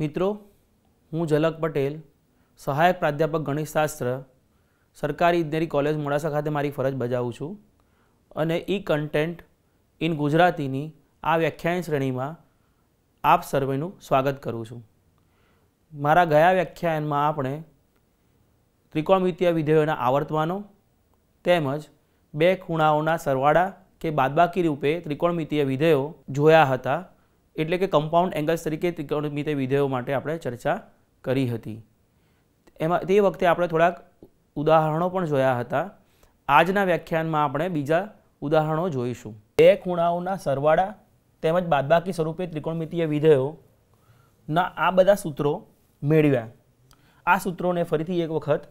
મિત્રો હું ઝલક પટેલ સહાયક પ્રાધ્યાપક ગણિતશાસ્ત્ર સરકારી ઇજનેરી કોલેજ મોડાસા ખાતે મારી ફરજ બજાવું છું અને ઈ કન્ટેન્ટ ઇન ગુજરાતીની આ વ્યાખ્યાન શ્રેણીમાં આપ સર્વેનું સ્વાગત કરું છું મારા ગયા વ્યાખ્યાનમાં આપણે ત્રિકોણમિતીય વિધેયોના આવર્તમાનો તેમજ બે ખૂણાઓના સરવાળા કે બાદબાકી રૂપે ત્રિકોણમિતીય વિધેયો જોયા હતા એટલે કે કમ્પાઉન્ડ એંગલ્સ તરીકે ત્રિકોણમિતિ વિધેયો માટે આપણે ચર્ચા કરી હતી એમાં તે વખતે આપણે થોડાક ઉદાહરણો પણ જોયા હતા આજના વ્યાખ્યાનમાં આપણે બીજા ઉદાહરણો જોઈશું બે ખૂણાઓના સરવાળા તેમજ બાદબાકી સ્વરૂપે ત્રિકોણમિતિય વિધેયોના આ બધા સૂત્રો મેળવ્યા આ સૂત્રોને ફરીથી એક વખત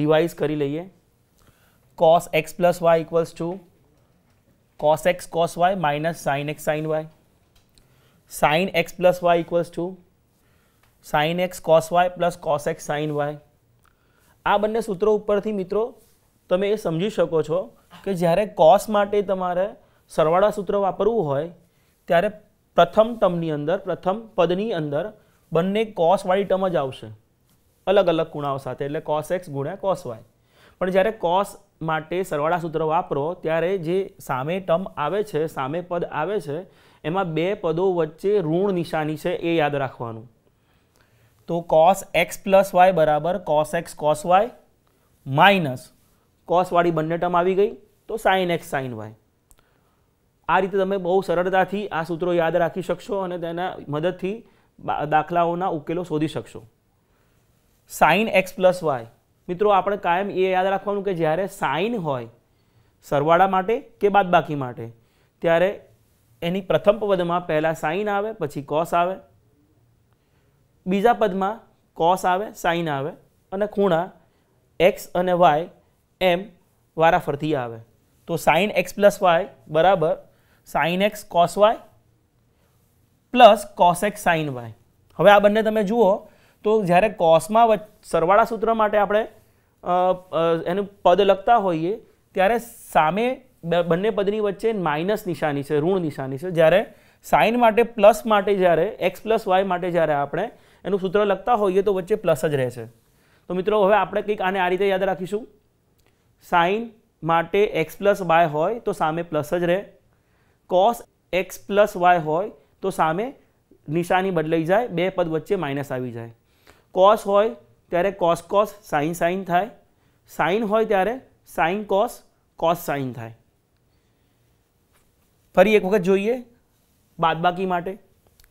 રિવાઇઝ કરી લઈએ cos X plus Y equals to cos X cos Y minus sine X sine Y sine X plus Y equals to sine x cos Y plus cos X sine Y આ બંને સૂત્રો ઉપરથી મિત્રો તમે એ સમજી શકો છો કે જ્યારે કોસ માટે તમારે સરવાળા સૂત્ર વાપરવું હોય ત્યારે પ્રથમ ટર્મની અંદર પ્રથમ પદની અંદર બંને કોસવાળી ટર્મ જ આવશે અલગ અલગ ખૂણાઓ સાથે એટલે કોસ એક્સ ગુણ્યા કોસ વાય પણ જ્યારે કોસ માટે સરવાળા સૂત્ર વાપરો ત્યારે જે સામે ટર્મ આવે છે સામે પદ આવે છે એમાં બે પદો વચ્ચે ઋણ નિશાની છે એ યાદ રાખવાનું તો કોસ એક્સ પ્લસ વાય બરાબર cos X cos Y minus કોસવાળી બંને ટર્મ આવી ગઈ તો સાઇન એક્સ સાઇન વાય આ રીતે તમે બહુ સરળતાથી આ સૂત્રો યાદ રાખી શકશો અને તેના મદદથી દાખલાઓના ઉકેલો શોધી શકશો સાઇન એક્સ પ્લસ વાય મિત્રો આપણે કાયમ એ યાદ રાખવાનું કે જ્યારે સાઇન હોય સરવાળા માટે કે બાદબાકી માટે ત્યારે એની પ્રથમ પદમાં પહેલાં સાઇન આવે પછી કોસ આવે બીજા પદમાં કોસ આવે સાઇન આવે અને ખૂણા એક્સ અને વાય એમ વારાફરતી આવે તો સાઇન એક્સ પ્લસ વાય બરાબર sine x cos Y plus cos X sine Y હવે આ બંને તમે જુઓ તો જ્યારે કોસમાં સરવાળા સૂત્ર માટે આપણે એનું પદ લખતા હોઈએ ત્યારે સામે બંને પદની વચ્ચે માઇનસ નિશાની છે ઋણ નિશાની છે જ્યારે સાઇન માટે પ્લસ માટે જ્યારે એક્સ પ્લસ વાય માટે જ્યારે આપણે એનું સૂત્ર લખતા હોઈએ તો વચ્ચે પ્લસ જ રહેશે તો મિત્રો હવે આપણે કંઈક આને આ રીતે યાદ રાખીશું સાઇન માટે એક્સ પ્લસ વાય હોય તો સામે પ્લસ જ રહે કોસ એક્સ પ્લસ વાય હોય તો સામે નિશાની બદલાઈ જાય બે પદ વચ્ચે માઇનસ આવી જાય કોસ હોય ત્યારે કોસ કોસ સાઇન સાઇન થાય સાઇન હોય ત્યારે સાઇન કોસ કોસ સાઇન થાય ફરી એક વખત જોઈએ બાદબાકી માટે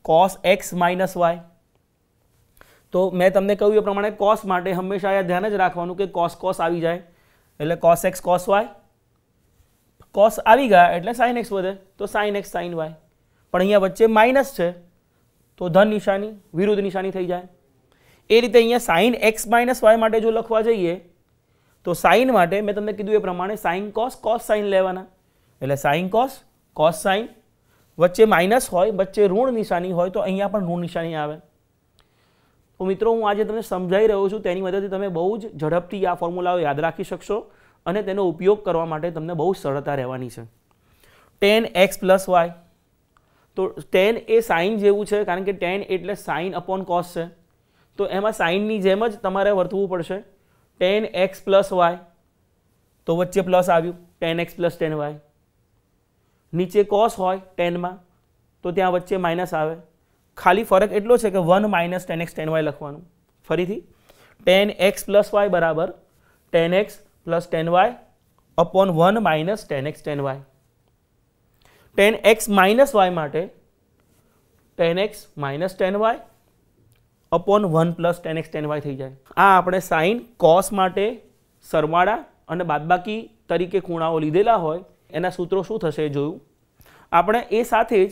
કોસ એક્સ માઇનસ વાય તો મેં તમને કહ્યું એ પ્રમાણે કોસ માટે હંમેશા અહીંયા ધ્યાન જ રાખવાનું કે કોસ કોસ આવી જાય એટલે cos X cos Y cos આવી ગયા એટલે સાઇન એક્સ વધે તો સાઇન એક્સ સાઇન વાય પણ અહીંયા વચ્ચે માઇનસ છે તો ધન નિશાની વિરુદ્ધ નિશાની થઈ જાય એ રીતે અહીંયા સાઇન એક્સ માઇનસ વાય માટે જો લખવા જઈએ તો સાઇન માટે મેં તમને કીધું એ પ્રમાણે સાઇન કોસ કોસ સાઇન લેવાના એટલે સાઇન કોસ કોસ સાઇન વચ્ચે માઇનસ હોય વચ્ચે ઋણ નિશાની હોય તો અહીંયા પણ ઋણ નિશાની આવે તો મિત્રો હું આજે તમને સમજાવી રહ્યો છું તેની મદદથી તમે બહુ જ ઝડપથી આ ફોર્મ્યુલાઓ યાદ રાખી શકશો અને તેનો ઉપયોગ કરવા માટે તમને બહુ સરળતા રહેવાની છે ટેન એક્સ પ્લસ વાય તો ટેન એ સાઇન જેવું છે કારણ કે ટેન એટલે સાઇન અપોન કોસ છે તો એમાં સાઇનની જેમ જ તમારે વર્તવું પડશે ટેન એક્સ પ્લસ વાય તો વચ્ચે પ્લસ આવ્યું tan X plus tan Y નીચે કોસ હોય ટેનમાં તો ત્યાં વચ્ચે માઇનસ આવે ખાલી ફરક એટલો છે કે one minus tan X tan Y લખવાનું ફરીથી ટેન એક્સ પ્લસ વાય બરાબર tan X plus tan Y upon one minus tan X tan Y tan x minus Y માટે tan x minus tan Y upon one plus tan X tan Y થઈ જાય આ આપણે sign cos માટે સરવાળા અને બાદબાકી તરીકે ખૂણાઓ લીધેલા હોય એના સૂત્રો શું થશે જોયું આપણે એ સાથે જ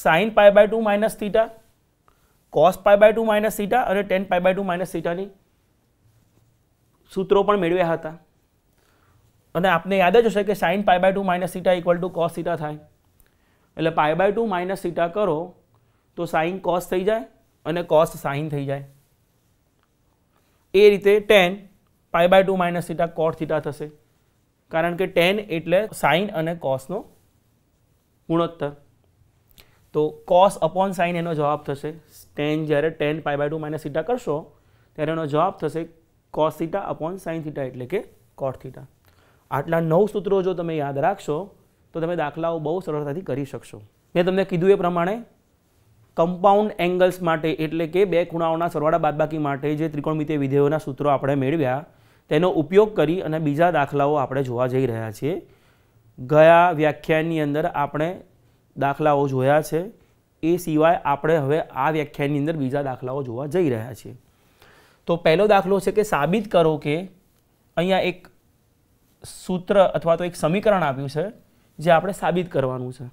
sine pi by two minus theta cos pi by two minus theta અને tan pi by two minus થીટાની સૂત્રો પણ મેળવ્યા હતા અને આપને યાદ જ હશે કે sine pi by two minus theta equal to cos theta થાય એટલે pi by two minus theta કરો તો સાઇન કોસ થઈ જાય અને કોસ સાઇન થઈ જાય એ રીતે tan pi by two minus theta cot theta થશે કારણ કે ટેન એટલે સાઇન અને કોસનો ગુણોત્તર તો કોસ અપોન સાઇન એનો જવાબ થશે ટેન જ્યારે tan pi by two minus theta કરશો ત્યારે એનો જવાબ થશે cos theta upon sine theta એટલે કે કોટ થીટા આટલા નવ સૂત્રો જો તમે યાદ રાખશો તો તમે દાખલાઓ બહુ સરળતાથી કરી શકશો મેં તમને કીધું એ પ્રમાણે કમ્પાઉન્ડ એંગલ્સ માટે એટલે કે બે ખૂણાઓના સરવાળા બાદબાકી માટે જે ત્રિકોણમિતિય વિધેયોના સૂત્રો આપણે મેળવ્યા તેનો ઉપયોગ કરી અને બીજા દાખલાઓ આપણે જોવા જઈ રહ્યા છીએ ગયા વ્યાખ્યાનની અંદર આપણે દાખલાઓ જોયા છે એ સિવાય આપણે હવે આ વ્યાખ્યાનની અંદર બીજા દાખલાઓ જોવા જઈ રહ્યા છીએ તો પહેલો દાખલો છે કે સાબિત કરો કે અહીંયા એક સૂત્ર અથવા તો એક સમીકરણ આપ્યું છે જે આપણે સાબિત કરવાનું છે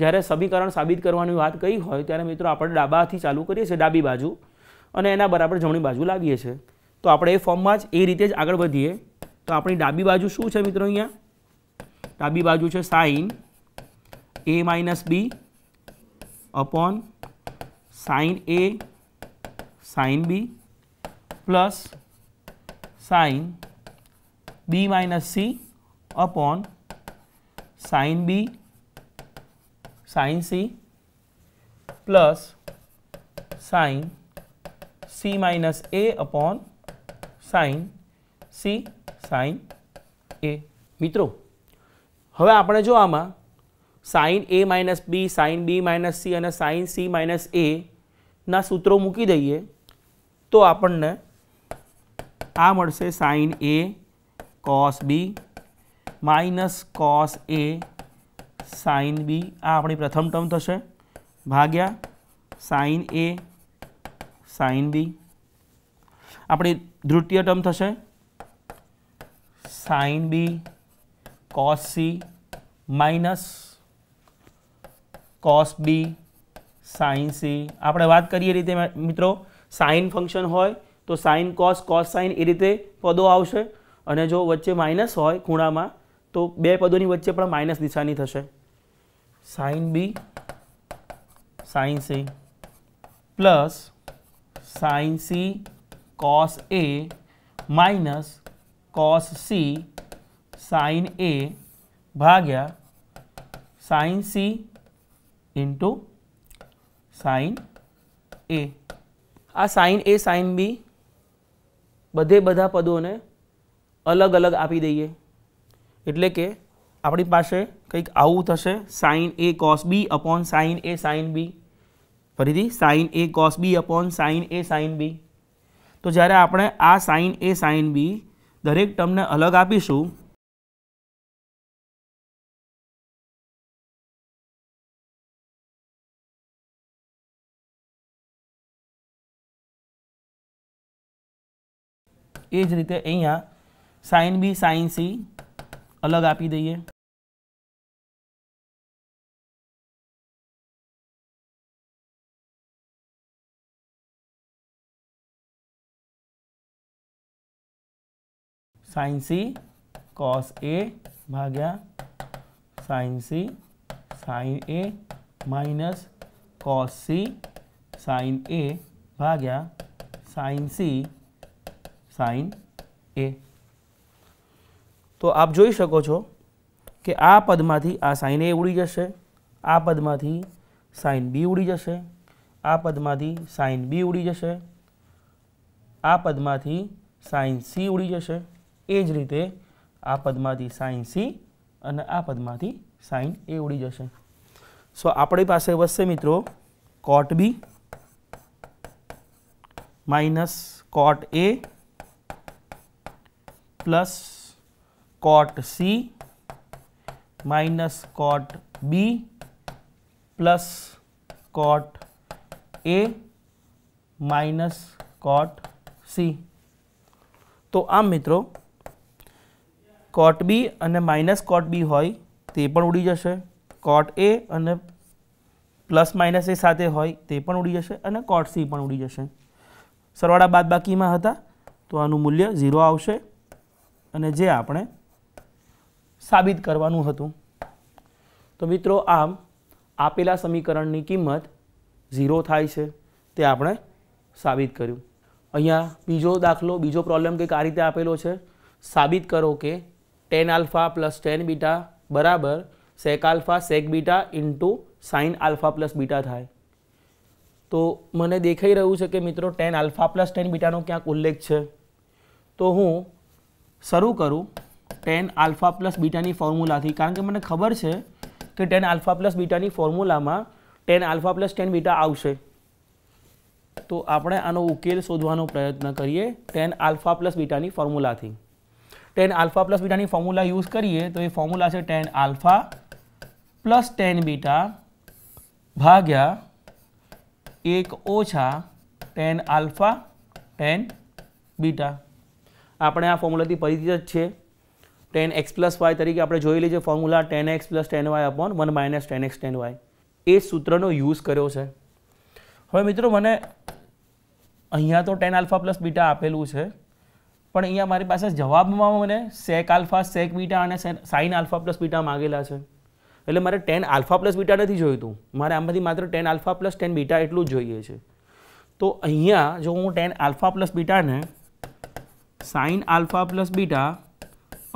જ્યારે સમીકરણ સાબિત કરવાની વાત કઈ હોય ત્યારે મિત્રો આપણે ડાબાથી ચાલુ કરીએ છીએ ડાબી બાજુ અને એના બરાબર જમણી બાજુ લાવીએ છીએ તો આપણે એ ફોર્મમાં જ એ રીતે જ આગળ વધીએ તો આપણી ડાબી બાજુ શું છે મિત્રો અહીંયા ડાબી બાજુ છે sine A minus B upon sine A sine B plus sine B minus C upon sine B sine C plus sine C minus A upon sine C sine A મિત્રો હવે આપણે જો આમાં sine A minus B sine B minus C અને sine C minus એના સૂત્રો મૂકી દઈએ તો આપણને આ મળશે sine A cos B minus cos A sine B આ આપણી પ્રથમ ટર્મ થશે ભાગ્યા સાઇન એ સાઇન બી આપણી દ્વિતીય ટર્મ થશે sine B cos C minus cos B sine C આપણે વાત કરીએ રીતે મિત્રો સાઇન ફંક્શન હોય તો સાઇન કોસ કોસ સાઇન એ રીતે પદો આવશે અને જો વચ્ચે માઇનસ હોય ખૂણામાં તો બે પદોની વચ્ચે પણ માઇનસ નિશાની થશે sine B sine C plus sine C cos A minus cos C sine A ભાગ્યા sine C into sine A આ સાઇન એ સાઇન બી બધે બધા પદોને અલગ અલગ આપી દઈએ એટલે કે આપણી પાસે કંઈક આવું થશે sine A cos B upon sine A sine B ફરીથી sine A cos B upon sine A sine B તો જ્યારે આપણે આ સાઇન એ સાઇન બી દરેક ટર્મને અલગ આપીશું એ જ રીતે અહીંયા સાઇન બી સાઇન સી અલગ આપી દઈએ साइन सी कॉस ए भाग्या sine C sine A minus cos C sine A भाग्या साइन सी સાઇન એ તો આપ જોઈ શકો છો કે આ પદમાંથી આ સાઇન એ ઉડી જશે આ પદમાંથી સાઇન બી ઉડી જશે આ પદમાંથી સાઇન બી ઉડી જશે આ પદમાંથી સાઇન સી ઉડી જશે એ જ રીતે આ પદમાંથી સાઇન સી અને આ પદમાંથી સાઇન એ ઉડી જશે સો આપણી પાસે વસશે મિત્રો cot B minus cot A plus cot C minus cot B plus cot A minus cot C તો આમ મિત્રો કોટ બી અને માઇનસ કોટ બી હોય તે પણ ઉડી જશે કોટ એ અને પ્લસ માઇનસ એ સાથે હોય તે પણ ઉડી જશે અને કોટ સી પણ ઉડી જશે સરવાળા બાદ બાકીમાં હતા તો આનું મૂલ્ય ઝીરો આવશે અને જે આપણે સાબિત કરવાનું હતું તો મિત્રો આમ આપેલા સમીકરણની કિંમત ઝીરો થાય છે તે આપણે સાબિત કર્યું અહીંયા બીજો દાખલો બીજો પ્રોબ્લેમ કંઈક આ રીતે આપેલો છે સાબિત કરો કે tan alpha plus tan beta બરાબર sec alpha sec beta into sine alpha plus beta થાય તો મને દેખાઈ રહ્યું છે કે મિત્રો ટેન આલ્ફા પ્લસ ટેન બીટાનો ક્યાંક ઉલ્લેખ છે તો હું શરૂ કરું ટેન આલ્ફા પ્લસ બીટાની ફોર્મ્યુલાથી કારણ કે મને ખબર છે કે ટેન આલ્ફા પ્લસ બીટાની ફોર્મ્યુલામાં tan alpha plus tan beta આવશે તો આપણે આનો ઉકેલ શોધવાનો પ્રયત્ન કરીએ ટેન આલ્ફા પ્લસ બીટાની ફોર્મ્યુલાથી ટેન આલ્ફા પ્લસ બીટાની ફોર્મ્યુલા યુઝ કરીએ તો એ ફોર્મ્યુલા છે tan alpha plus tan beta ભાગ્યા એક ઓછા ટેન આલ્ફા ટેન બીટા આપણે આ ફોર્મ્યુલાથી પરિચિત જ છે ટેન એક્સ પ્લસ વાય તરીકે આપણે જોઈ લઈએ formula tan X plus tan Y upon one minus tan X tan Y એ સૂત્રનો યુઝ કર્યો છે હવે મિત્રો મને અહીંયા તો ટેન આલ્ફા પ્લસ બીટા આપેલું છે પણ અહીંયા મારી પાસે જવાબમાં મને સેક આલ્ફા સેક બીટા અને સાઇન આલ્ફા પ્લસ બીટા માગેલા છે એટલે મારે ટેન આલ્ફા પ્લસ બીટા નથી જોઈતું મારે આમાંથી માત્ર tan alpha plus tan beta એટલું જ જોઈએ છે તો અહીંયા જો હું ટેન આલ્ફા પ્લસ બીટાને sine alpha plus beta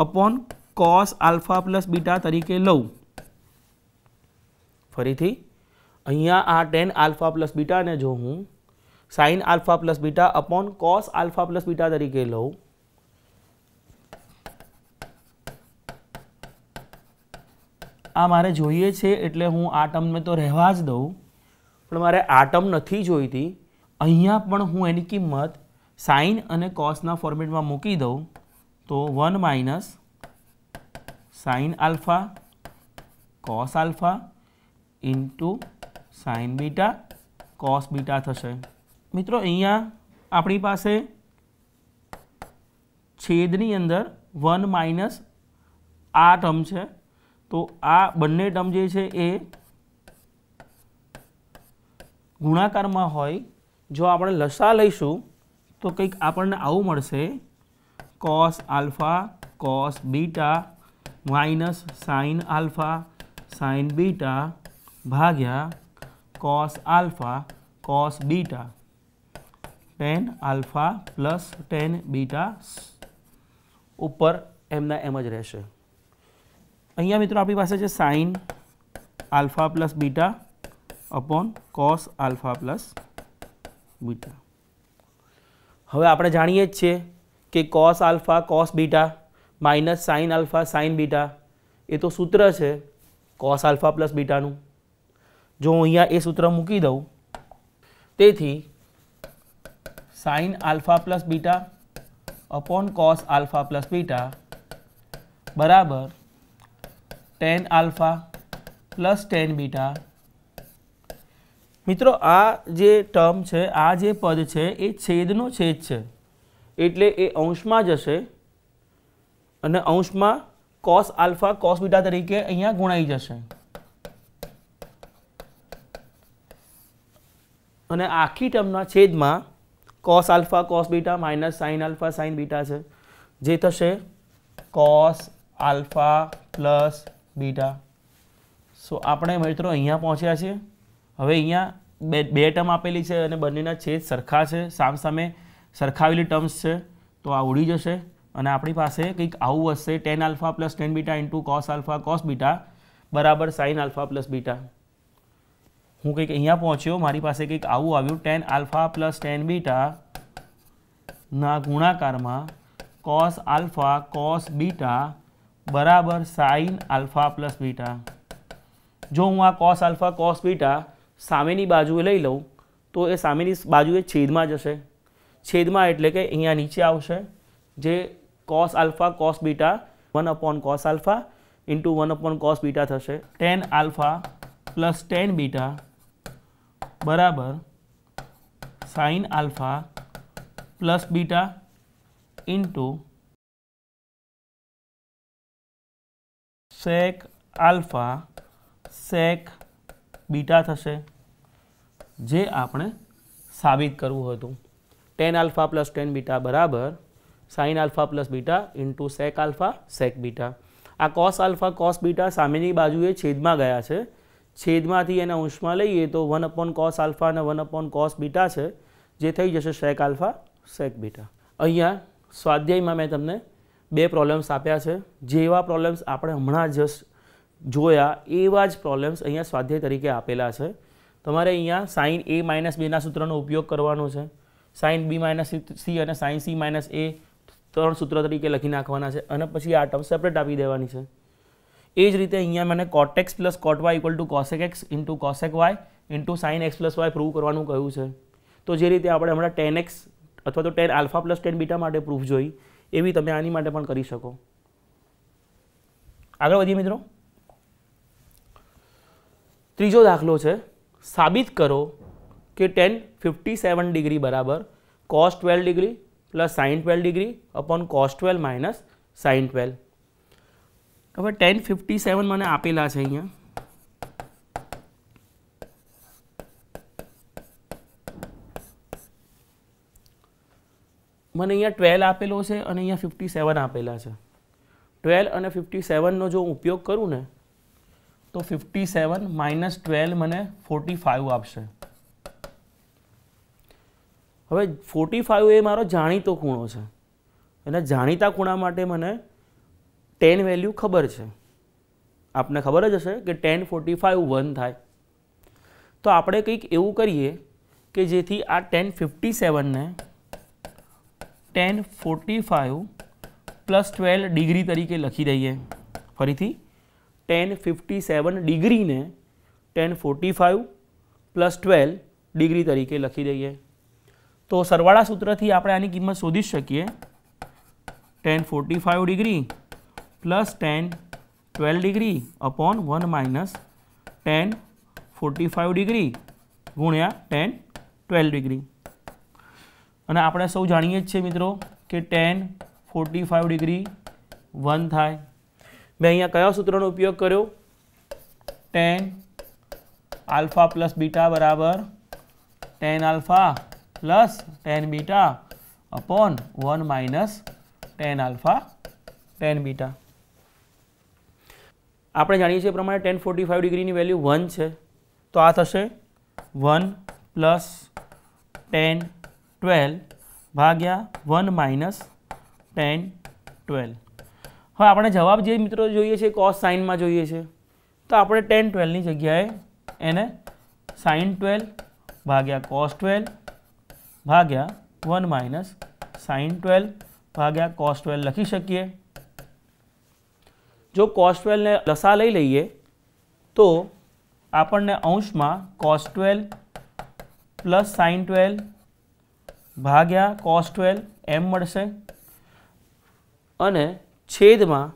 upon cos alpha plus beta તરીકે લઉં ફરીથી અહીંયા આ ટેન આલ્ફા પ્લસ બીટાને જો હું sine alpha plus beta upon cos alpha plus beta તરીકે લઉં આ મારે જોઈએ છે એટલે હું આ ટર્મને તો રહેવા જ દઉં પણ મારે આ ટર્મ નથી જોઈતી અહીંયા પણ હું એની કિંમત સાઇન અને કોસના ફોર્મેટમાં મૂકી દઉં તો one minus sine alpha cos alpha into sine beta cos beta થશે મિત્રો અહીંયા આપણી પાસે છેદની અંદર વન માઇનસ આ ટર્મ છે તો આ બંને ટર્મ જે છે એ ગુણાકારમાં હોય જો આપણે લસા લઈશું તો કંઈક આપણને આવું મળશે cos alpha cos beta minus sine alpha sine beta ભાગ્યા cos alpha cos beta tan alpha plus tan beta ઉપર એમના એમ જ રહેશે અહીંયા મિત્રો આપણી પાસે છે sine alpha plus beta upon cos alpha plus beta હવે આપણે જાણીએ જ છીએ કે cos alpha cos beta minus sine alpha sine beta એ તો સૂત્ર છે કોસ આલ્ફા પ્લસ બીટાનું જો હું અહીંયા એ સૂત્ર મૂકી દઉં તેથી sine alpha plus beta upon cos alpha plus beta બરાબર tan alpha plus tan beta મિત્રો આ જે ટર્મ છે આ જે પદ છે એ છેદનો છેદ છે એટલે એ અંશમાં જશે અને અંશમાં કોસ આલ્ફા કોસ બીટા તરીકે અહીંયા ગુણાઈ જશે અને આખી ટર્મના છેદમાં cos alpha cos beta minus sine alpha sine beta છે જે થશે cos alpha plus beta so આપણે મિત્રો અહીંયા પહોંચ્યા છીએ હવે અહીંયા બે બે ટર્મ આપેલી છે અને બંનેના છેદ સરખા છે સામસામે સરખાવેલી ટર્મ્સ છે તો આ ઉડી જશે અને આપણી પાસે કંઈક આવું હશે tan alpha plus tan beta into cos alpha cos beta બરાબર સાઇન આલ્ફા પ્લસ બીટા હું કંઈક અહીંયા પહોંચ્યો મારી પાસે કંઈક આવું આવ્યું ટેન આલ્ફા પ્લસ ટેન બીટાના ગુણાકારમાં કોસ આલ્ફા કોસ બીટા બરાબર સાઇન આલ્ફા પ્લસ બીટા જો હું આ કોસ આલ્ફા કોસ બીટા સામેની બાજુએ લઈ લઉં તો એ સામેની બાજુએ છેદમાં જશે છેદમાં એટલે કે અહીંયા નીચે આવશે જે cos alpha cos beta one upon cos alpha into one upon cos beta થશે tan alpha plus tan beta બરાબર sine alpha plus beta into sec alpha sec beta થશે જે આપણે સાબિત કરવું હતું tan alpha plus tan beta બરાબર sine alpha plus beta into sec alpha sec beta આ કોસ આલ્ફા કોસ બીટા સામેની બાજુએ છેદમાં ગયા છે છેદમાંથી એના અંશમાં લઈએ તો વન અપોન કોસ આલ્ફા અને વન અપોન કોસ બીટા છે જે થઈ જશે સેક આલ્ફા સેક બીટા અહીંયા સ્વાધ્યાયમાં મેં તમને બે પ્રોબ્લેમ્સ આપ્યા છે જેવા પ્રોબ્લેમ્સ આપણે હમણાં જસ્ટ જોયા એવા જ પ્રોબ્લેમ્સ અહીંયા સ્વાધ્યાય તરીકે આપેલા છે તમારે અહીંયા સાઇન એ માઇનસ બેના સૂત્રનો ઉપયોગ કરવાનો છે સાઇન બી માઇનસ સી અને સાઇન સી માઇનસ એ ત્રણ સૂત્ર તરીકે લખી નાખવાના છે અને પછી આ ટર્મ સેપરેટ આપી દેવાની છે એ જ રીતે અહીંયા મને cot x plus cot y equal to cosec x into cosec y into sine x plus y prove કરવાનું કહ્યું છે તો જે રીતે આપણે હમણાં ટેન એક્સ અથવા તો tan alpha plus tan beta માટે પ્રૂફ જોઈ એવી તમે આની માટે પણ કરી શકો આગળ વધીએ મિત્રો ત્રીજો દાખલો છે સાબિત કરો કે ટેન ફિફ્ટી સેવન ડિગ્રી બરાબર cos twelve degree plus sine twelve degree upon cos twelve minus sine twelve હવે ટેન ફિફ્ટી સેવન મને આપેલા છે અહીંયા મને અહીંયા ટ્વેલ્વ આપેલો છે અને અહીંયા ફિફ્ટી સેવન આપેલા છે ટ્વેલ્વ અને ફિફ્ટી સેવનનો જો ઉપયોગ કરું ને તો ફિફ્ટી સેવન માઇનસ ટ્વેલ્વ મને ફોર્ટી ફાઇવ આપશે હવે ફોર્ટી ફાઇવ એ મારો જાણીતો ખૂણો છે અને જાણીતા ખૂણા માટે મને ટેન વેલ્યુ ખબર છે આપને ખબર જ હશે કે ટેન ફોર્ટી ફાઇવ વન થાય તો આપણે કંઈક એવું કરીએ કે જેથી આ ટેન ફિફ્ટી સેવનને tan forty five plus twelve degree તરીકે લખી દઈએ ફરીથી ટેન ફિફ્ટી સેવન ડિગ્રીને tan forty five plus twelve degree તરીકે લખી દઈએ તો સરવાળા સૂત્રથી આપણે આની કિંમત શોધી શકીએ tan forty five degree plus tan twelve degree upon one minus tan forty five degree ગુણ્યા ટેન ટ્વેલ્વ ડિગ્રી અને આપણે સૌ જાણીએ જ છીએ મિત્રો કે tan forty five degree one થાય મેં અહીંયા કયા સૂત્રનો ઉપયોગ કર્યો ટેન આલ્ફા પ્લસ બીટા બરાબર tan alpha plus tan beta upon one minus tan alpha tan beta આપણે જાણીએ છીએ પ્રમાણે ટેન ફોર્ટી ફાઇવ ડિગ્રીની વેલ્યુ વન છે તો આ થશે વન પ્લસ ટેન ટ્વેલ્વ ભાગ્યા વન માઇનસ ટેન ટ્વેલ્વ હવે આપણે જવાબ જે મિત્રો જોઈએ છે કોસ સાઇનમાં જોઈએ છે તો આપણે ટેન ટ્વેલ્વની જગ્યાએ એને સાઇન ટ્વેલ્વ ભાગ્યા કોસ ટ્વેલ્વ ભાગ્યા વન માઇનસ સાઇન ટ્વેલ્વ ભાગ્યા કોસ ટ્વેલ્વ લખી શકીએ જો કોસ ટ્વેલ્વને લસા લઈ લઈએ તો આપણને અંશમાં cos twelve plus sine twelve ભાગ્યા કોસ ટ્વેલ્વ એમ મળશે અને છેદમાં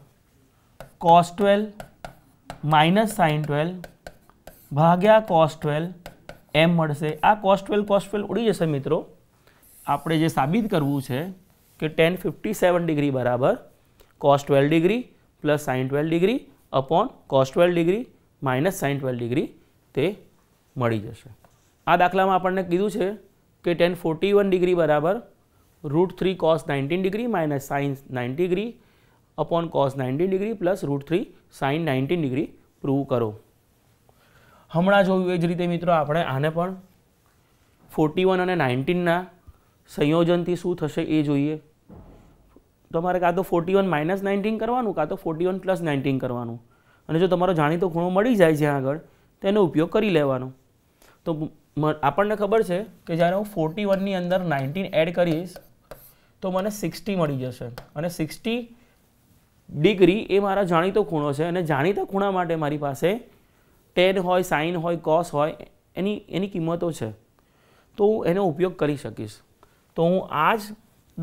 cos twelve minus sine twelve ભાગ્યા કોસ ટ્વેલ્વ એમ મળશે આ કોસ ટ્વેલ્વ કોસ ટ્વેલ્વ ઉડી જશે મિત્રો આપણે જે સાબિત કરવું છે કે ટેન ફિફ્ટી સેવન ડિગ્રી બરાબર cos twelve degree plus sine twelve degree upon cos twelve degree minus sine twelve degree તે મળી જશે આ દાખલામાં આપણને કીધું છે કે ટેન ફોર્ટી વન ડિગ્રી બરાબર root three cos nineteen degree minus sines ninety degree upon cos nineteen degree plus root three sine nineteen degree prove કરો હમણાં જોયું એ જ રીતે મિત્રો આપણે આને પણ ફોર્ટી વન અને નાઇન્ટીનના સંયોજનથી શું થશે એ જોઈએ તમારે કાં તો ફોર્ટી વન માઇનસ નાઇન્ટીન કરવાનું કાં તો ફોર્ટી વન પ્લસ નાઇન્ટીન કરવાનું અને જો તમારો જાણીતો ખૂણો મળી જાય જ્યાં આગળ તેનો ઉપયોગ કરી લેવાનો તો આપણને ખબર છે કે જ્યારે હું ફોર્ટી વનની અંદર નાઇન્ટીન એડ કરીશ તો મને સિક્સટી મળી જશે અને સિક્સટી ડિગ્રી એ મારા જાણીતો ખૂણો છે અને જાણીતા ખૂણા માટે મારી પાસે ટેન હોય સાઇન હોય કોસ હોય એની એની કિંમતો છે તો હું એનો ઉપયોગ કરી શકીશ તો હું આ જ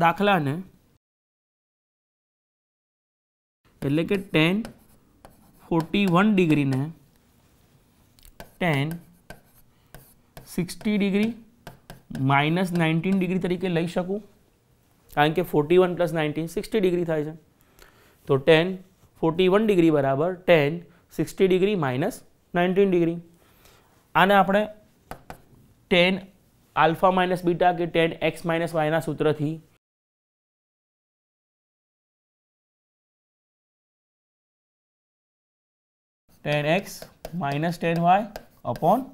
દાખલાને એટલે કે ટેન ફોર્ટી વન ડિગ્રીને tan sixty degree minus nineteen degree તરીકે લઈ શકું કારણ કે forty one plus nineteen sixty degree થાય છે તો ટેન ફોર્ટી વન ડિગ્રી બરાબર tan sixty degree minus nineteen degree આને આપણે ટેન આલ્ફા માઇનસ બીટા કે ટેન એક્સ માઇનસ વાયના સૂત્રથી tan x minus tan Y upon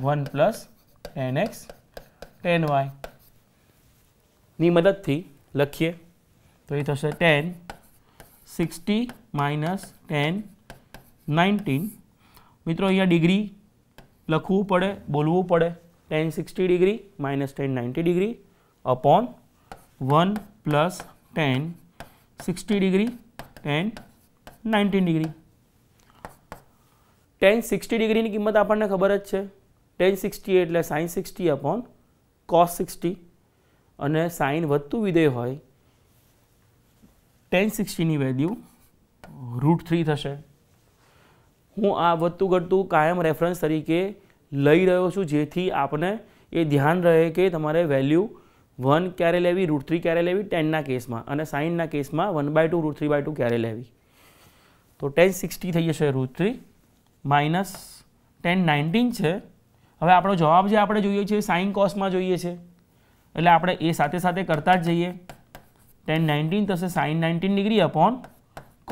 one plus એન એક્સ ટેન વાયની મદદથી લખીએ તો એ થશે tan sixty minus tan nineteen મિત્રો અહીંયા ડિગ્રી લખવું પડે બોલવું પડે tan sixty degree minus tan ninety degree upon one plus tan sixty degree tan nineteen degree tan sixty ડિગ્રીની કિંમત આપણને ખબર જ છે ટેન સિક્સટી એટલે sine sixty upon cos sixty અને સાઇન વધતું વિધેય હોય ટેન સિક્સટીની વેલ્યુ રૂટ થ્રી થશે હું આ વધતું ઘટતું કાયમ રેફરન્સ તરીકે લઈ રહ્યો છું જેથી આપણે એ ધ્યાન રહે કે તમારે વેલ્યુ વન ક્યારે લેવી રૂટ થ્રી ક્યારે લેવી ટેનના કેસમાં અને સાઇનના કેસમાં one by two root three by two ક્યારે લેવી તો ટેન સિક્સટી થઈ જશે root three minus tan nineteen છે હવે આપણો જવાબ જે આપણે જોઈએ છીએ સાઇન કોસમાં જોઈએ છે એટલે આપણે એ સાથે સાથે કરતા જ જઈએ ટેન નાઇન્ટીન થશે sine nineteen degree upon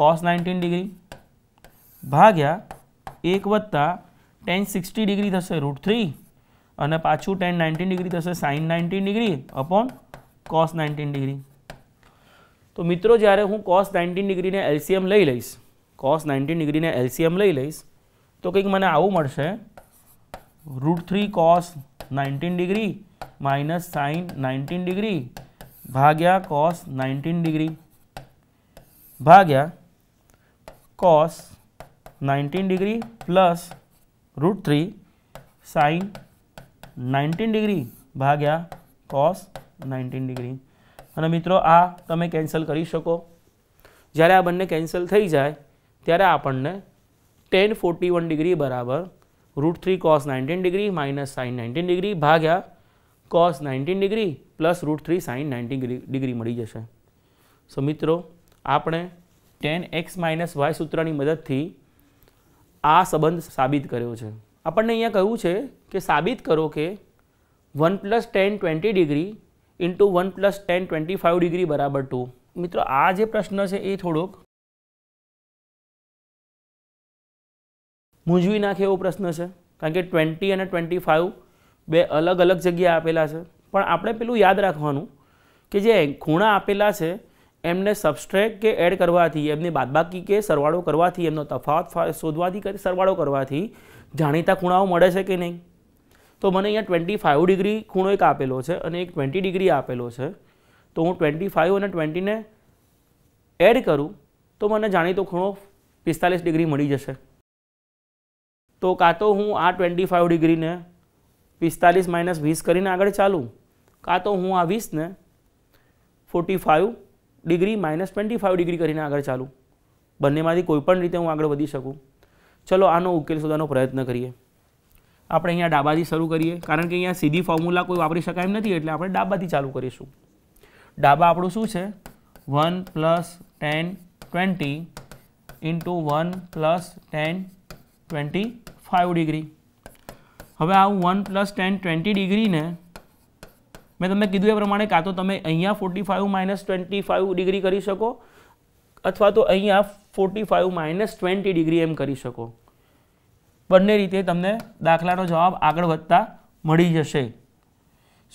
cos nineteen degree ભાગ્યા એક વત્તા ટેન સિક્સટી ડિગ્રી થશે રૂટ થ્રી અને પાછું ટેન નાઇન્ટીન ડિગ્રી થશે sine nineteen degree upon cos nineteen degree તો મિત્રો જ્યારે હું કોસ નાઇન્ટીન ડિગ્રીને એલસીએમ લઈ લઈશ કોસ નાઇન્ટીન ડિગ્રીને એલસીએમ લઈ લઈશ તો કંઈક મને આવું મળશે root three cos nineteen degree minus sine nineteen degree भाग्या कॉस नाइन्टीन डिग्री भाग्या cos nineteen degree plus root three sine nineteen degree ભાગ્યા કોસ નાઇન્ટીન ડિગ્રી અને મિત્રો આ તમે કેન્સલ કરી શકો જ્યારે આ બંને કેન્સલ થઈ જાય ત્યારે આપણને ટેન ફોર્ટી વન ડિગ્રી બરાબર root three cos nineteen degree minus sine nineteen degree ભાગ્યા cos nineteen degree plus root three sine nineteen degree મળી જશે સો મિત્રો આપણે ટેન એક્સ માઇનસ વાય સૂત્રની મદદથી આ સંબંધ સાબિત કર્યો છે આપણને અહીંયા કહ્યું છે કે સાબિત કરો કે one plus tan twenty degree into one plus tan twenty five degree બરાબર ટુ મિત્રો આ જે પ્રશ્ન છે એ થોડોક મૂંઝવી નાખે એવો પ્રશ્ન છે કારણ કે ટ્વેન્ટી અને ટ્વેન્ટી ફાઇવ બે અલગ અલગ જગ્યા આપેલા છે પણ આપણે પેલું યાદ રાખવાનું કે જે ખૂણા આપેલા છે એમને સબસ્ટ્રેક કે એડ કરવાથી એમની બાદબાકી કે સરવાળો કરવાથી એમનો તફાવત શોધવાથી કરી સરવાળો કરવાથી જાણીતા ખૂણાઓ મળે છે કે નહીં તો મને અહીંયા ટ્વેન્ટી ફાઇવ ડિગ્રી ખૂણો એક આપેલો છે અને એક ટ્વેન્ટી ડિગ્રી આપેલો છે તો હું ટ્વેન્ટી ફાઇવ અને ટ્વેન્ટીને એડ કરું તો મને જાણીતો ખૂણો પિસ્તાલીસ ડિગ્રી મળી જશે તો કાં તો હું આ ટ્વેન્ટી ફાઇવ ડિગ્રીને પિસ્તાલીસ માઇનસ વીસ કરીને આગળ ચાલું કાં તો હું આ વીસને forty five degree minus twenty five degree કરીને આગળ ચાલું બંનેમાંથી કોઈપણ રીતે હું આગળ વધી શકું ચલો આનો ઉકેલ શોધવાનો પ્રયત્ન કરીએ આપણે અહીંયા ડાબાથી શરૂ કરીએ કારણ કે અહીંયા સીધી ફોર્મ્યુલા કોઈ વાપરી શકાય એમ નથી એટલે આપણે ડાબાથી ચાલુ કરીશું ડાબા આપણું શું છે one plus tan twenty into one plus tan twenty five degree હવે આ વન પ્લસ ટેન ટ્વેન્ટી ડિગ્રીને મેં તમને કીધું એ પ્રમાણે કાં તો તમે અહીંયા forty five minus twenty five degree કરી શકો અથવા તો અહીંયા forty five minus twenty degree એમ કરી શકો બંને રીતે તમને દાખલાનો જવાબ આગળ વધતા મળી જશે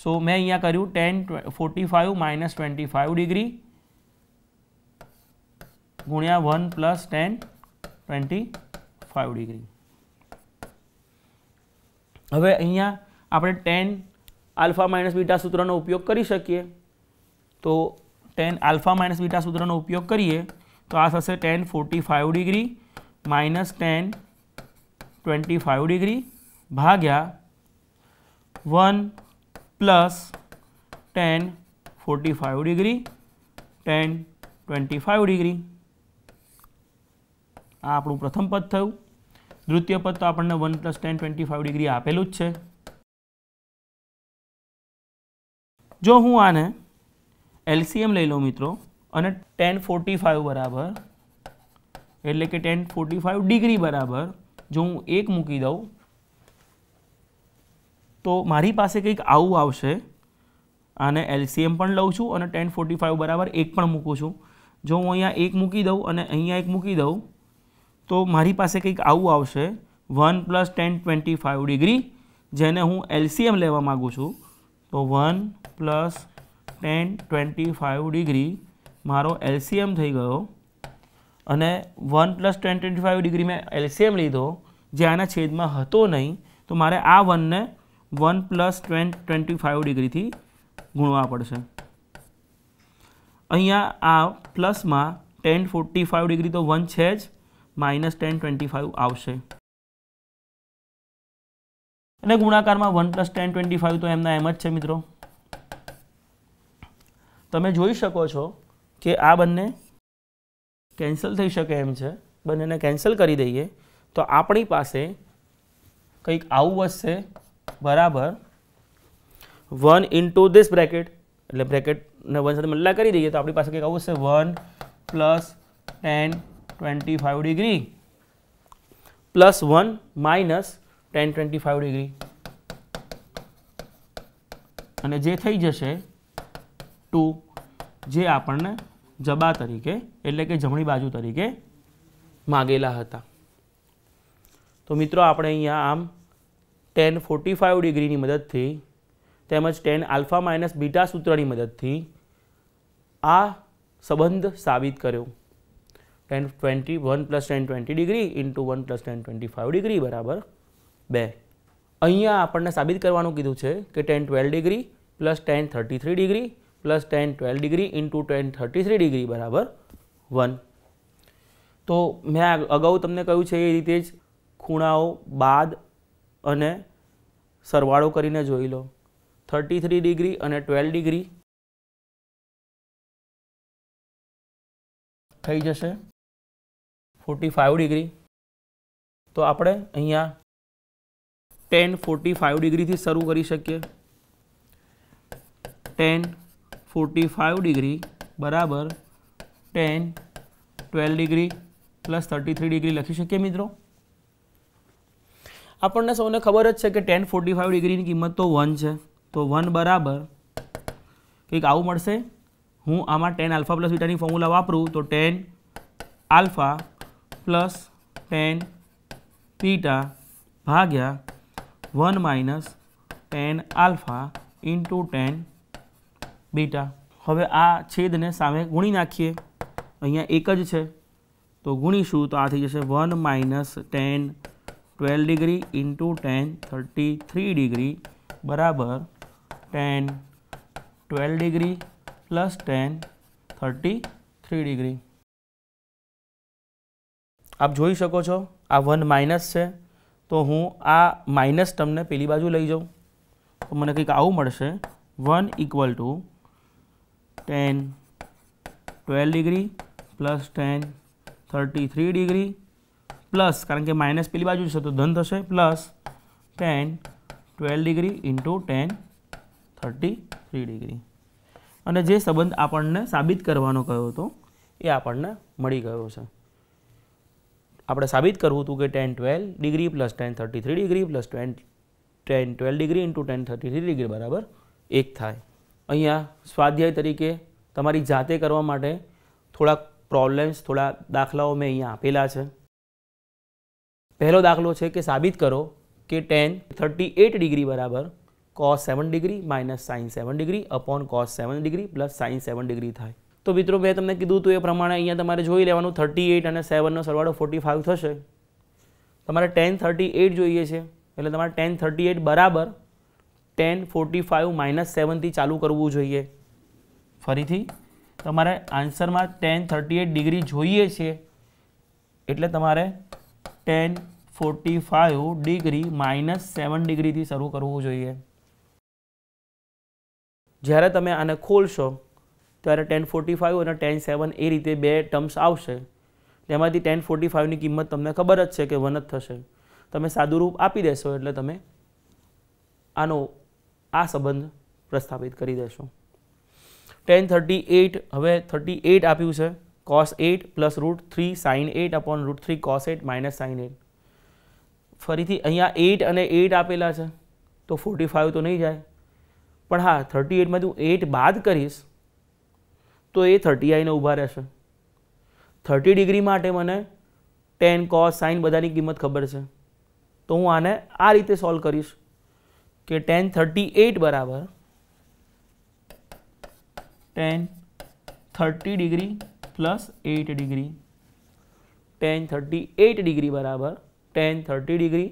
સો મેં અહીંયા કર્યું tan forty five minus twenty five degree ગુણ્યા one plus tan twenty five degree હવે અહીંયા આપણે ટેન આલ્ફા માઇનસ બીટા સૂત્રનો ઉપયોગ કરી શકીએ તો ટેન આલ્ફા માઇનસ બીટા સૂત્રનો ઉપયોગ કરીએ તો આ થશે tan forty five degree minus tan twenty five degree ભાગ્યા one plus tan forty five degree tan twenty five degree આ આપણું પ્રથમ પદ થયું દ્વિતીય પદ તો આપણને one plus tan twenty five degree આપેલું જ છે જો હું આને એલસીએમ લઈ લઉં મિત્રો અને ટેન ફોર્ટી ફાઇવ બરાબર એટલે કે ટેન ફોર્ટી ફાઇવ ડિગ્રી બરાબર જો હું એક મૂકી દઉં તો મારી પાસે કંઈક આવું આવશે આને એલસીએમ પણ લઉં છું અને ટેન ફોર્ટી ફાઇવ બરાબર એક પણ મૂકું છું જો હું અહીંયા એક મૂકી દઉં અને અહીંયા એક મૂકી દઉં તો મારી પાસે કંઈક આવું આવશે one plus tan twenty five degree જેને હું એલસીએમ લેવા માગું છું તો one plus tan twenty five degree મારો એલસીએમ થઈ ગયો અને one plus tan twenty five degree મેં એલસીએમ લીધો જે આના છેદમાં હતો નહીં તો મારે આ વનને વન પ્લસ ટ્વેન ટ્વેન્ટી ફાઇવ ડિગ્રીથી ગુણવા પડશે અહીંયા આ પ્લસમાં ટેન ફોર્ટી ફાઇવ ડિગ્રી તો વન છે જ માઇનસ ટેન ટ્વેન્ટી ફાઇવ આવશે અને ગુણાકારમાં one plus tan twenty five તો એમના એમ જ છે મિત્રો તમે જોઈ શકો છો કે આ બંને કેન્સલ થઈ શકે એમ છે બંનેને કેન્સલ કરી દઈએ તો આપણી પાસે કંઈક આવું વધશે બરાબર વન ઇન્ટુ ધીસ બ્રેકેટ એટલે બ્રેકેટને વન સાથે મલ્લા કરી દઈએ તો આપણી પાસે કંઈક આવું હશે one plus tan 25 degree plus 1 minus 10 25 degree અને જે થઈ જશે ટુ જે આપણને જબા તરીકે એટલે કે જમણી બાજુ તરીકે માગેલા હતા તો મિત્રો આપણે અહીંયા આમ ટેન ફોર્ટી ફાઇવ ડિગ્રીની મદદથી તેમજ ટેન આલ્ફા માઇનસ બીટા સૂત્રની મદદથી આ સંબંધ સાબિત કર્યો tan twenty one plus tan twenty degree into one plus tan twenty five degree બરાબર બે અહીંયા આપણને સાબિત કરવાનું કીધું છે કે tan twelve degree plus tan thirty three degree plus tan twelve degree into tan thirty three degree બરાબર વન તો મેં અગાઉ તમને કહ્યું છે એ રીતે જ ખૂણાઓ બાદ અને સરવાળો કરીને જોઈ લો થર્ટી થ્રી ડિગ્રી અને ટ્વેલ્વ ડિગ્રી થઈ જશે ફોર્ટી ફાઇવ ડિગ્રી તો આપણે અહીંયા ટેન ફોર્ટી ફાઇવ ડિગ્રીથી શરૂ કરી શકીએ ટેન ફોર્ટી ફાઇવ ડિગ્રી બરાબર tan twelve degree plus thirty three degree લખી શકીએ મિત્રો આપણને સૌને ખબર જ છે કે ટેન ફોર્ટી ફાઇવ ડિગ્રીની કિંમત તો વન છે તો વન બરાબર કંઈક આવું મળશે હું આમાં ટેન આલ્ફા પ્લસ બીટાની ફોર્મ્યુલા વાપરું તો tan alpha plus tan beta ભાગ્યા one minus tan alpha into tan beta હવે આ છેદને સામે ગુણી નાખીએ અહીંયા એક જ છે તો ગુણીશું તો આ થઈ જશે one minus tan twelve degree into tan thirty three degree બરાબર tan twelve degree plus tan thirty three degree આપ જોઈ શકો છો આ વન માઇનસ છે તો હું આ માઇનસ ટર્મને પેલી બાજુ લઈ જાઉં તો મને કંઈક આવું મળશે one equal to tan twelve degree plus tan thirty three degree plus કારણ કે માઇનસ પેલી બાજુ છે તો ધન થશે plus tan twelve degree into tan thirty three degree અને જે સંબંધ આપણને સાબિત કરવાનો કહ્યો હતો એ આપણને મળી ગયો છે આપણે સાબિત કરવું હતું કે tan twelve degree plus tan thirty three degree plus tan tan twelve degree into tan thirty three degree બરાબર એક થાય અહીંયા સ્વાધ્યાય તરીકે તમારી જાતે કરવા માટે થોડાક પ્રોબ્લેમ્સ થોડા દાખલાઓ મેં અહીંયા આપેલા છે પહેલો દાખલો છે કે સાબિત કરો કે ટેન થર્ટી એટ ડિગ્રી બરાબર cos seven degree minus sine seven degree upon cos seven degree plus sine seven degree થાય તો મિત્રો મેં તમને કીધું હતું એ પ્રમાણે અહીંયા તમારે જોઈ લેવાનું થર્ટી એઇટ અને સેવનનો સરવાળો ફોર્ટી ફાઇવ થશે તમારે ટેન થર્ટી એઇટ જોઈએ છે એટલે તમારે ટેન થર્ટી એઇટ બરાબર ટેન ફોર્ટી ફાઇવ માઇનસ સેવનથી ચાલુ કરવું જોઈએ ફરીથી તમારે આન્સરમાં ટેન થર્ટી એઇટ ડિગ્રી જોઈએ છે એટલે તમારે tan forty five degree minus seven ડિગ્રીથી શરૂ કરવું જોઈએ જ્યારે તમે આને ખોલશો ત્યારે ટેન ફોર્ટી ફાઇવ અને ટેન સેવન એ રીતે બે ટર્મ્સ આવશે તેમાંથી ટેન ફોર્ટી ફાઇવની કિંમત તમને ખબર જ છે કે વન જ થશે તમે રૂપ આપી દેશો એટલે તમે આનો આ સંબંધ પ્રસ્થાપિત કરી દેશો ટેન થર્ટી એઇટ હવે થર્ટી એઇટ આપ્યું છે cos eight plus root three sine eight upon root three cos eight minus sine eight ફરીથી અહીંયા એટ અને એટ આપેલા છે તો ફોર્ટી ફાઇવ તો નહીં જાય પણ હા થર્ટી એટમાંથી હું એટ બાદ કરીશ તો એ થર્ટી આઈને ઊભા રહેશે થર્ટી ડિગ્રી માટે મને ટેન કોસ સાઇન બધાની કિંમત ખબર છે તો હું આને આ રીતે સોલ્વ કરીશ કે ટેન થર્ટી એટ બરાબર tan thirty degree plus eight degree tan thirty eight degree બરાબર tan thirty degree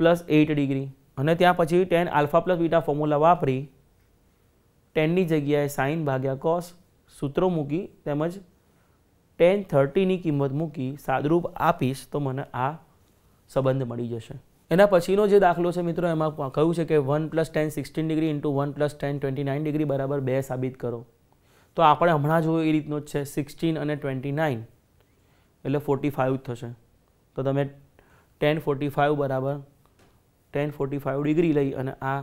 plus eight degree અને ત્યાં પછી tan alpha plus beta formula વાપરી ટેનની જગ્યાએ સાઇન ભાગ્યા કોસ સૂત્રો મૂકી તેમજ ટેન થર્ટીની કિંમત મૂકી સાદરૂપ આપીશ તો મને આ સંબંધ મળી જશે એના પછીનો જે દાખલો છે મિત્રો એમાં કહ્યું છે કે one plus tan sixteen degree into one plus tan twenty nine degree બરાબર બે સાબિત કરો તો આપણે હમણાં જોયું એ રીતનો જ છે સિક્સટીન અને ટ્વેન્ટી નાઇન એટલે ફોર્ટી ફાઇવ થશે તો તમે ટેન ફોર્ટી ફાઇવ બરાબર ટેન ફોર્ટી ફાઇવ ડિગ્રી લઈ અને આ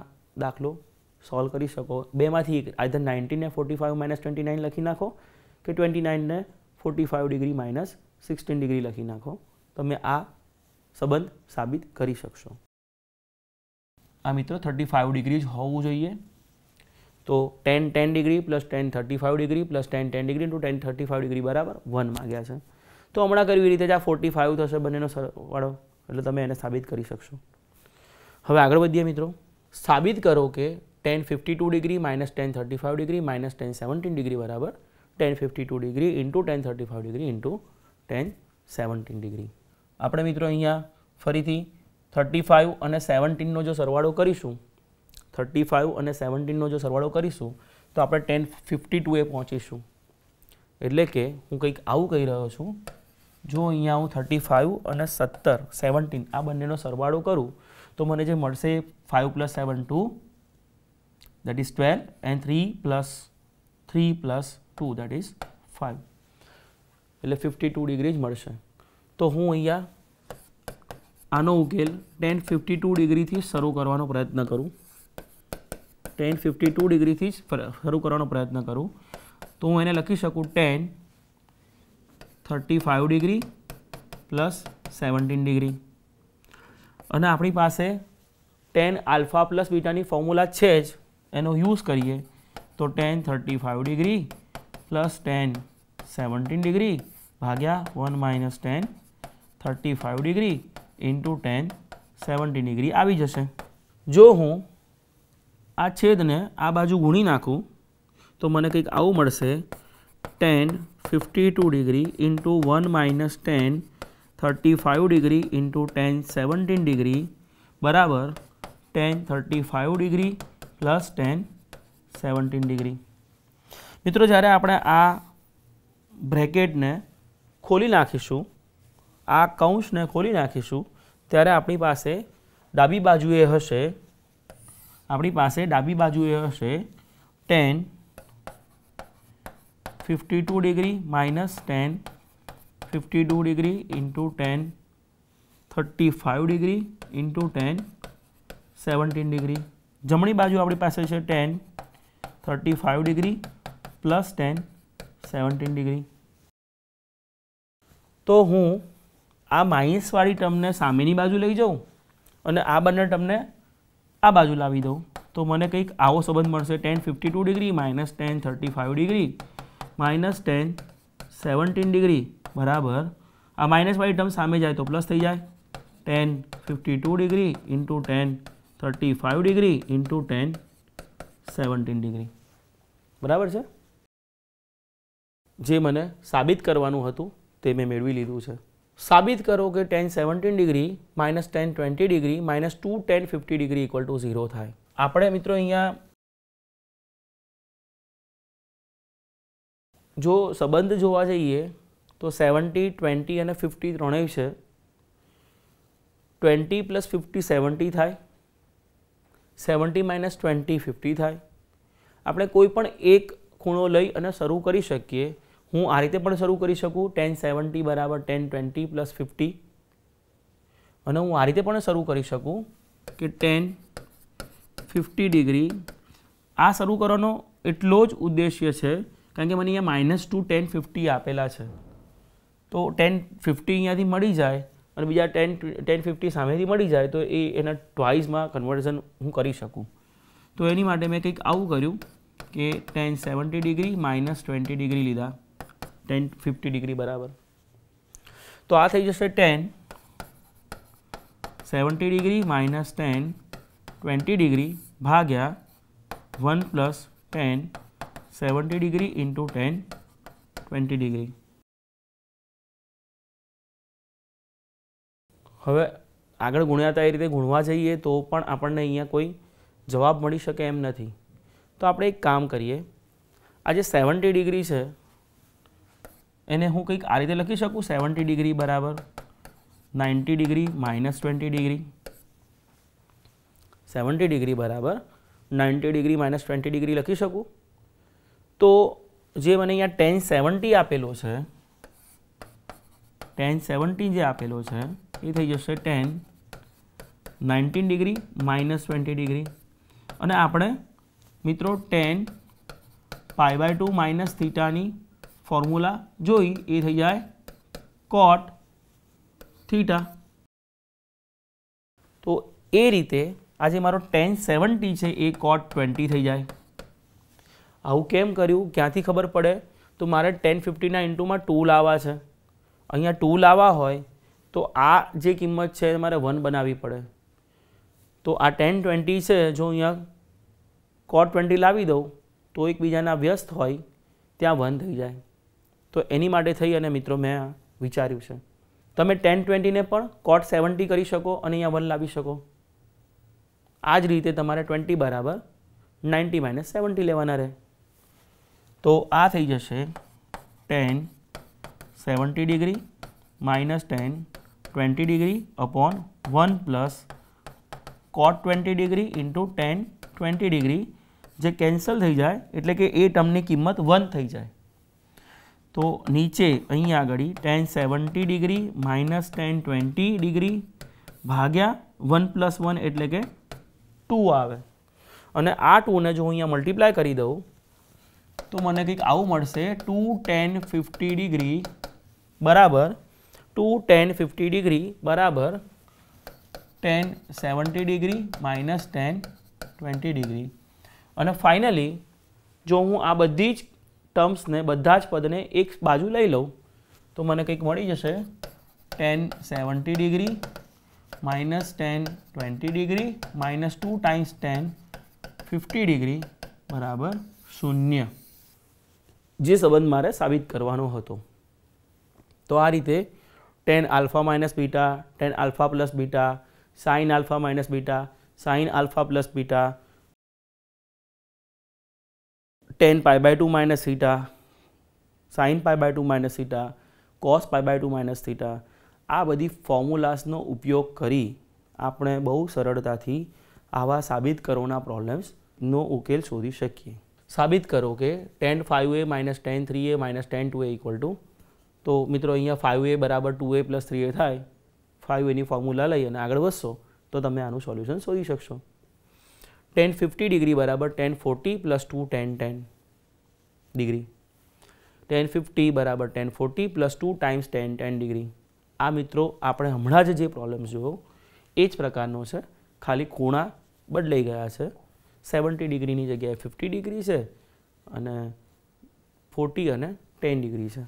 દાખલો સોલ્વ કરી શકો બેમાંથી એક આધર નાઇન્ટીને forty five minus twenty nine લખી નાખો કે ટ્વેન્ટી નાઇનને forty five degree minus sixteen degree લખી નાખો તમે આ સંબંધ સાબિત કરી શકશો આ મિત્રો થર્ટી ફાઇવ ડિગ્રી જ હોવું જોઈએ તો tan ten degree plus tan thirty five degree plus tan ten degree into tan thirty five degree બરાબર વન માગ્યા છે તો હમણાં કર્યું રીતે જ આ ફોર્ટી ફાઇવ થશે બંનેનો સરવાળો એટલે તમે એને સાબિત કરી શકશો હવે આગળ વધીએ મિત્રો સાબિત કરો કે tan fifty two degree minus tan thirty five degree minus tan degree બરાબર tan fifty two degree into tan thirty five degree into tan seventeen degree આપણે મિત્રો અહીંયા ફરીથી થર્ટી ફાઇવ અને સેવન્ટીનનો જો સરવાળો કરીશું થર્ટી ફાઇવ અને સેવન્ટીનનો જો સરવાળો કરીશું તો આપણે ટેન ફિફ્ટી ટુએ પહોંચીશું એટલે કે હું કંઈક આવું કહી રહ્યો છું જો અહીંયા હું થર્ટી ફાઇવ અને સત્તર સેવન્ટીન આ બંનેનો સરવાળો કરું તો મને જે મળશે five plus seven to that is 12 and 3 plus 3 plus 2 that is 5 એટલે 52 ડિગ્રી જ મળશે તો હું અહીંયા આનો ઉકેલ ટેન ફિફ્ટી ટુ ડિગ્રીથી શરૂ કરવાનો પ્રયત્ન કરું ટેન ફિફ્ટી ટુ ડિગ્રીથી જ શરૂ કરવાનો પ્રયત્ન કરું તો હું એને લખી શકું tan thirty five degree plus seventeen degree અને આપણી પાસે ટેન આલ્ફા પ્લસ બીટાની ફોર્મ્યુલા છે જ એનો યુઝ કરીએ તો tan thirty five degree plus tan seventeen degree ભાગ્યા one minus tan thirty five degree into tan seventeen degree આવી જશે જો હું આ છેદને આ બાજુ ગુણી નાખું તો મને કંઈક આવું મળશે tan fifty two degree into one minus tan thirty five degree into tan seventeen degree બરાબર tan thirty five degree plus tan seventeen degree મિત્રો જ્યારે આપણે આ બ્રેકેટને ખોલી નાખીશું આ કૌંસને ખોલી નાખીશું ત્યારે આપણી પાસે ડાબી બાજુએ હશે આપણી પાસે ડાબી બાજુએ હશે tan fifty two degree minus tan fifty two degree into tan thirty five degree into tan seventeen degree જમણી બાજુ આપણી પાસે છે tan thirty five degree plus tan seventeen degree તો હું આ માઇનસવાળી ટર્મને સામેની બાજુ લઈ જાઉં અને આ બંને ટર્મને આ બાજુ લાવી દઉં તો મને કંઈક આવો સંબંધ મળશે tan fifty two degree minus tan thirty five degree minus tan seventeen degree બરાબર આ માઇનસવાળી ટર્મ સામે જાય તો પ્લસ થઈ જાય tan fifty two degree into tan thirty five degree into tan seventeen degree બરાબર છે જે મને સાબિત કરવાનું હતું તે મેં મેળવી લીધું છે સાબિત કરો કે tan seventeen degree minus tan twenty degree minus two tan fifty degree equal to zero થાય આપણે મિત્રો અહીંયા જો સંબંધ જોવા જઈએ તો સેવન્ટી ટ્વેન્ટી અને ફિફ્ટી ત્રણેય છે ટ્વેન્ટી પ્લસ ફિફ્ટી સેવન્ટી થાય સેવન્ટી માઇનસ ટ્વેન્ટી ફિફ્ટી થાય આપણે કોઈ પણ એક ખૂણો લઈ અને શરૂ કરી શકીએ હું આ રીતે પણ શરૂ કરી શકું ટેન સેવન્ટી બરાબર ટેન ટ્વેન્ટી પ્લસ ફિફ્ટી અને હું આ રીતે પણ શરૂ કરી શકું કે ટેન ફિફ્ટી ડિગ્રી આ શરૂ કરવાનો એટલો જ ઉદ્દેશ્ય છે કારણ કે મને અહીંયા માઇનસ ટુ ટેન ફિફ્ટી આપેલા છે તો ટેન ફિફ્ટી અહીંયાથી મળી જાય અને બીજા ટેન ટેન ફિફ્ટી સામેથી મળી જાય તો એ એના ટ્વાઇઝમાં કન્વર્ઝન હું કરી શકું તો એની માટે મેં કંઈક આવું કર્યું કે tan seventy degree minus twenty degree લીધા ટેન ફિફ્ટી ડિગ્રી બરાબર તો આ થઈ જશે tan seventy degree minus tan twenty degree ભાગ્યા one plus tan seventy degree into tan twenty degree હવે આગળ ગુણ્યાતા એ રીતે ગુણવા જઈએ તો પણ આપણને અહીંયા કોઈ જવાબ મળી શકે એમ નથી તો આપણે એક કામ કરીએ આ જે સેવન્ટી ડિગ્રી છે એને હું કંઈક આ રીતે લખી શકું સેવન્ટી ડિગ્રી બરાબર ninety degree minus twenty degree seventy degree બરાબર ninety degree minus twenty degree લખી શકું તો જે મને અહીંયા ટેન સેવન્ટી આપેલો છે ટેન સેવન્ટી જે આપેલો છે એ થઈ જશે tan nineteen degree minus twenty degree અને આપણે મિત્રો tan pi by two minus થીટાની ફોર્મ્યુલા જોઈ એ થઈ જાય કોટ થીટા તો એ રીતે આજે મારો ટેન સેવન્ટી છે એ કોટ ટ્વેન્ટી થઈ જાય આવું કેમ કર્યું ક્યાંથી ખબર પડે તો મારે ટેન ફિફ્ટીના ઇન્ટુમાં ટુ લાવવા છે અહીંયા ટુ લાવવા હોય તો આ જે કિંમત છે મારે વન બનાવવી પડે તો આ ટેન ટ્વેન્ટી છે જો અહીંયા કોટ ટ્વેન્ટી લાવી દઉં તો એકબીજાના વ્યસ્ત હોય ત્યાં વન થઈ જાય તો એની માટે થઈ અને મિત્રો મેં વિચાર્યું છે તમે ટેન ટ્વેન્ટીને પણ કોટ સેવન્ટી કરી શકો અને અહીંયા વન લાવી શકો આ જ રીતે તમારે ટ્વેન્ટી બરાબર નાઇન્ટી માઇનસ સેવન્ટી લેવાના રહે તો આ થઈ જશે tan seventy degree minus tan 20 degree upon 1 plus cot 20 degree into tan 20 degree જે કેન્સલ થઈ જાય એટલે કે એ ટર્મની કિંમત વન થઈ જાય તો નીચે અહીં આગળ tan seventy degree minus tan twenty degree ભાગ્યા વન પ્લસ વન એટલે કે ટુ આવે અને આ ટુને જો હું અહીંયા મલ્ટીપ્લાય કરી દઉં તો મને કંઈક આવું મળશે ટુ ટેન ફિફ્ટી ડિગ્રી બરાબર ટુ ટેન ફિફ્ટી ડિગ્રી બરાબર tan seventy degree minus tan twenty degree અને ફાઇનલી જો હું આ બધી જ ટર્મ્સને બધા જ પદને એક બાજુ લઈ લઉં તો મને કંઈક મળી જશે tan seventy degree minus tan twenty degree minus two times tan fifty degree બરાબર શૂન્ય જે સંબંધ મારે સાબિત કરવાનો હતો તો આ રીતે tan alpha minus beta tan alpha plus beta sine alpha minus beta sine alpha plus beta tan pi by two minus theta sine pi by two minus theta cos pi by two minus theta આ બધી ફોર્મ્યુલાસનો ઉપયોગ કરી આપણે બહુ સરળતાથી આવા સાબિત કરોના પ્રોબ્લેમ્સનો ઉકેલ શોધી શકીએ સાબિત કરો કે tan five A minus tan three A minus tan two A equal to તો મિત્રો અહીંયા ફાઇવ એ બરાબર two A plus three A થાય ફાઇવ એની ફોર્મ્યુલા લઈ અને આગળ વધશો તો તમે આનું સોલ્યુશન શોધી શકશો ટેન ફિફ્ટી ડિગ્રી બરાબર tan forty plus two tan ten degree tan fifty બરાબર tan forty plus two times tan ten degree આ મિત્રો આપણે હમણાં જ જે પ્રોબ્લેમ જોયો એ જ પ્રકારનો છે ખાલી ખૂણા બદલાઈ ગયા છે સેવન્ટી ડિગ્રીની જગ્યાએ ફિફ્ટી ડિગ્રી છે અને ફોર્ટી અને ટેન ડિગ્રી છે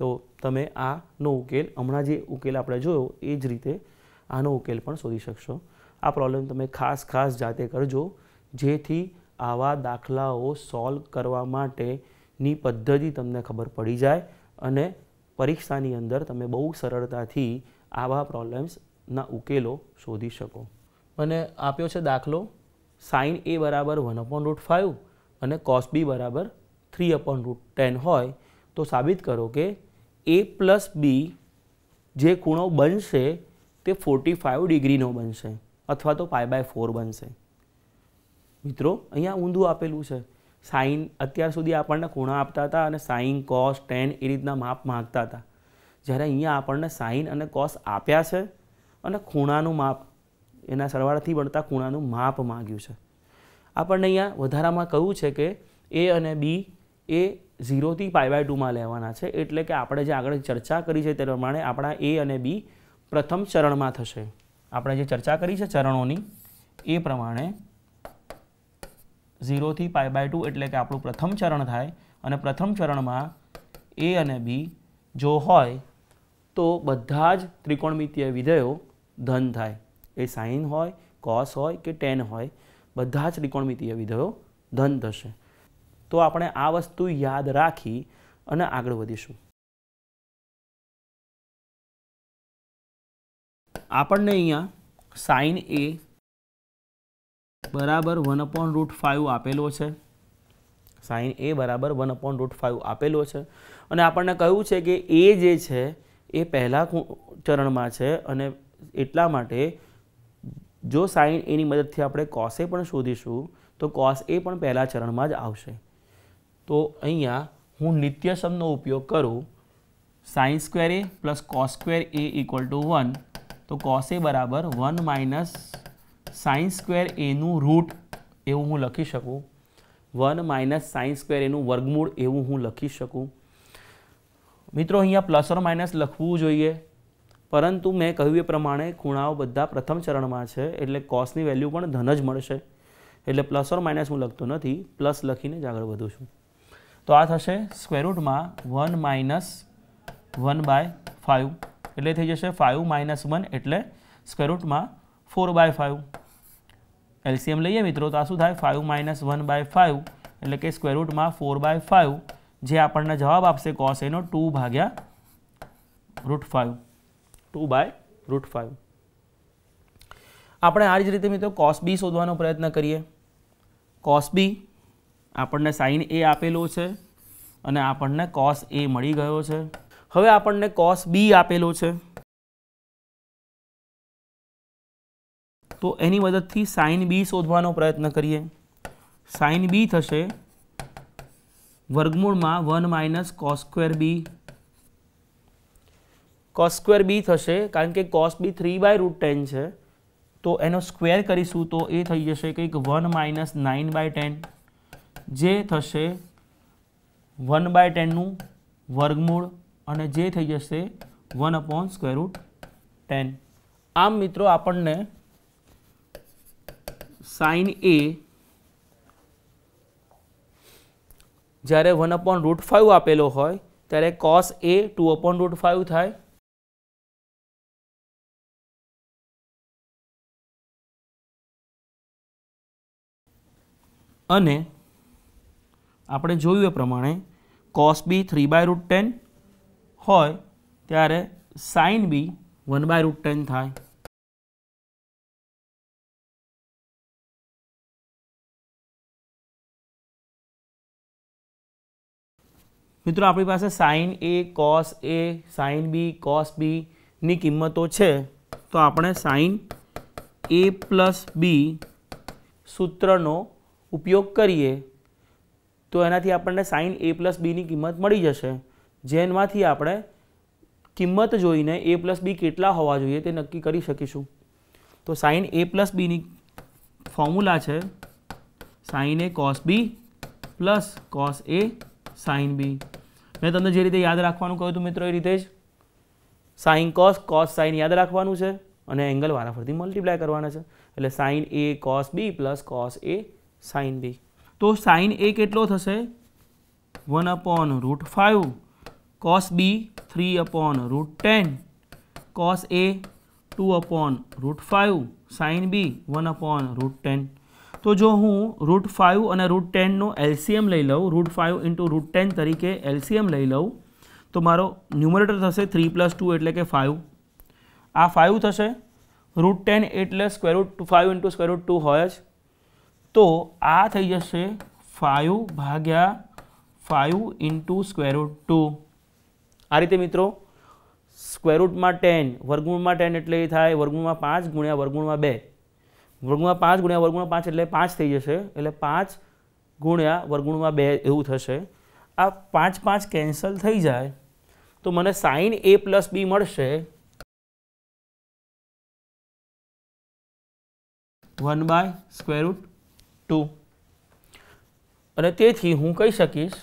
તો તમે આનો ઉકેલ હમણાં જે ઉકેલ આપણે જોયો એ જ રીતે આનો ઉકેલ પણ શોધી શકશો આ પ્રોબ્લેમ તમે ખાસ ખાસ જાતે કરજો જેથી આવા દાખલાઓ સોલ્વ કરવા માટેની પદ્ધતિ તમને ખબર પડી જાય અને પરીક્ષાની અંદર તમે બહુ સરળતાથી આવા પ્રોબ્લેમ્સના ઉકેલો શોધી શકો મને આપ્યો છે દાખલો સાઇન એ બરાબર વન અપોન રૂટ ફાઇવ અને કોસ બી બરાબર થ્રી અપોન રૂટ ટેન હોય તો સાબિત કરો કે એ પ્લસ બી જે ખૂણો બનશે તે ફોર્ટી ફાઇવ ડિગ્રીનો બનશે અથવા તો પાય બાય ફોર બનશે મિત્રો અહીંયા ઊંધું આપેલું છે સાઈન અત્યાર સુધી આપણને ખૂણા આપતા હતા અને સાઈન કોસ ટેન એ રીતના માપ માગતા હતા જ્યારે અહીંયા આપણને સાઈન અને કોસ આપ્યા છે અને ખૂણાનું માપ એના સરવાળાથી બનતા ખૂણાનું માપ માગ્યું છે આપણને અહીંયા વધારામાં કહ્યું છે કે એ અને બી એ ઝીરોથી પાય બાય ટુમાં લેવાના છે એટલે કે આપણે જે આગળ ચર્ચા કરી છે તે પ્રમાણે આપણા એ અને બી પ્રથમ ચરણમાં થશે આપણે જે ચર્ચા કરી છે ચરણોની એ પ્રમાણે ઝીરોથી પાય બાય ટુ એટલે કે આપણું પ્રથમ ચરણ થાય અને પ્રથમ ચરણમાં એ અને બી જો હોય તો બધા જ ત્રિકોણમિતીય વિધેયો ધન થાય એ સાઇન હોય કોસ હોય કે ટેન હોય બધા જ ત્રિકોણમિતીય વિધેયો ધન થશે તો આપણે આ વસ્તુ યાદ રાખી અને આગળ વધીશું આપણને અહીંયા સાઇન એ બરાબર વન અપોન રૂટ ફાઇવ આપેલો છે સાઇન એ બરાબર વન અપોન રૂટ ફાઇવ આપેલો છે અને આપણને કહ્યું છે કે એ જે છે એ પહેલાં ચરણમાં છે અને એટલા માટે જો સાઇન એની મદદથી આપણે કોસે પણ શોધીશું તો કોસ એ પણ પહેલાં ચરણમાં જ આવશે તો અહીંયા હું નિત્યસમનો ઉપયોગ કરું sines square A plus cos square A equal to one તો કોસ એ બરાબર વન માઇનસ સાઇન્સ સ્ક્વેર એનું રૂટ એવું હું લખી શકું વન માઇનસ સાઇન્સ સ્ક્વેર એનું વર્ગમૂળ એવું હું લખી શકું મિત્રો અહીંયા પ્લસ ઓર માઇનસ લખવું જોઈએ પરંતુ મેં કહ્યું એ પ્રમાણે ખૂણાઓ બધા પ્રથમ ચરણમાં છે એટલે કોસની વેલ્યુ પણ ધન જ મળશે એટલે પ્લસ ઓર માઇનસ હું લખતો નથી પ્લસ લખીને જ આગળ વધું છું તો આ થશે સ્ક્વેરરૂટમાં one minus one by five એટલે થઈ જશે ફાઇવ માઇનસ વન એટલે સ્ક્વેરરૂટમાં ફોર બાય ફાઇવ એલસીએમ લઈએ મિત્રો તો આ શું થાય five minus one by five એટલે કે સ્ક્વેરરૂટમાં ફોર બાય ફાઈવ જે આપણને જવાબ આપશે કોસ એનો ટુ ભાગ્યા root five two by root five આપણે આ જ રીતે મિત્રો કોસ બી શોધવાનો પ્રયત્ન કરીએ કોસ બી આપણને સાઇન એ આપેલો છે અને આપણને કોસ એ મળી ગયો છે હવે આપણને કોસ બી આપેલો છે તો એની મદદથી સાઇન બી શોધવાનો પ્રયત્ન કરીએ સાઇન બી થશે વર્ગમૂળમાં one minus cos square B cos square B થશે કારણ કે cos B three by root ten છે તો એનો સ્ક્વેર કરીશું તો એ થઈ જશે કંઈક one minus nine by ten જે થશે વન બાય ટેનનું વર્ગમૂળ અને જે થઈ જશે one upon square root ten આમ મિત્રો આપણને સાઇન એ જ્યારે વન અપોન રૂટ ફાઇવ આપેલો હોય ત્યારે cos A two upon root five થાય અને આપણે જોયું એ પ્રમાણે cos B three by root ten હોય ત્યારે sine B one by root ten થાય મિત્રો આપણી પાસે sine A cos A sine B cos B ની કિંમતો છે તો આપણે સાઇન એ પ્લસ બી સૂત્રનો ઉપયોગ કરીએ તો એનાથી આપણને સાઇન એ પ્લસ બીની કિંમત મળી જશે જેનમાંથી આપણે કિંમત જોઈને એ પ્લસ બી કેટલા હોવા જોઈએ તે નક્કી કરી શકીશું તો સાઇન એ પ્લસ બીની ફોર્મ્યુલા છે sine A cos B plus cos A sine B મેં તમને જે રીતે યાદ રાખવાનું કહ્યું હતું મિત્રો એ રીતે જ સાઇન કોસ કોસ સાઇન યાદ રાખવાનું છે અને એંગલ વારાફરતી મલ્ટીપ્લાય કરવાના છે એટલે sine A cos B plus cos A sine B તો સાઇન એ કેટલો થશે one upon root five cos B three upon root ten cos A two upon root five sine B one upon root ten તો જો હું root five અને root ટેનનો LCM લઈ લઉં root five into root ten તરીકે LCM લઈ લઉં તો મારો ન્યુમરેટર થશે થ્રી પ્લસ ટુ એટલે કે ફાઇવ આ ફાઇવ થશે રૂટ ટેન એટલે square root five into square root two હોય જ તો આ થઈ જશે ફાઇવ ભાગ્યા ફાઇવ ઇન્ટુ સ્ક્વેરરૂટ ટુ આ રીતે મિત્રો સ્ક્વેરરૂટમાં ટેન વર્ગુણમાં ટેન એટલે એ થાય વર્ગમૂળમાં પાંચ ગુણ્યા વર્ગુણમાં બે વર્ગુણમાં પાંચ ગુણ્યા વર્ગમૂળમાં પાંચ એટલે પાંચ થઈ જશે એટલે પાંચ ગુણ્યા વર્ગમૂળમાં બે એવું થશે આ પાંચ પાંચ કેન્સલ થઈ જાય તો મને સાઇન એ પ્લસ બી મળશે વન બાય સ્ક્વેરરૂટ ટુ અને તેથી હું કહી શકીશ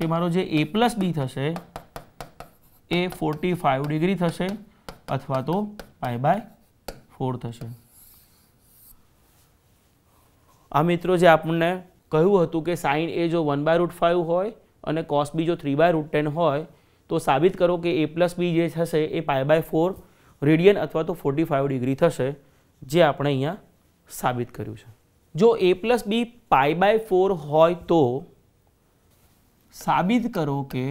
કે મારો જે એ પ્લસ બી થશે એ ફોર્ટી ફાઇવ ડિગ્રી થશે અથવા તો પાય બાય ફોર થશે આ મિત્રો જે આપણને કહ્યું હતું કે સાઇન એ જો વન બાય રૂટ ફાઇવ હોય અને કોસ બી જો થ્રી બાય રૂટ ટેન હોય તો સાબિત કરો કે એ પ્લસ બી જે થશે એ પાય બાય ફોર રેડિયન અથવા તો ફોર્ટી ફાઇવ ડિગ્રી થશે જે આપણે અહીંયા સાબિત કર્યું છે જો A plus B pi by four હોય તો સાબિત કરો કે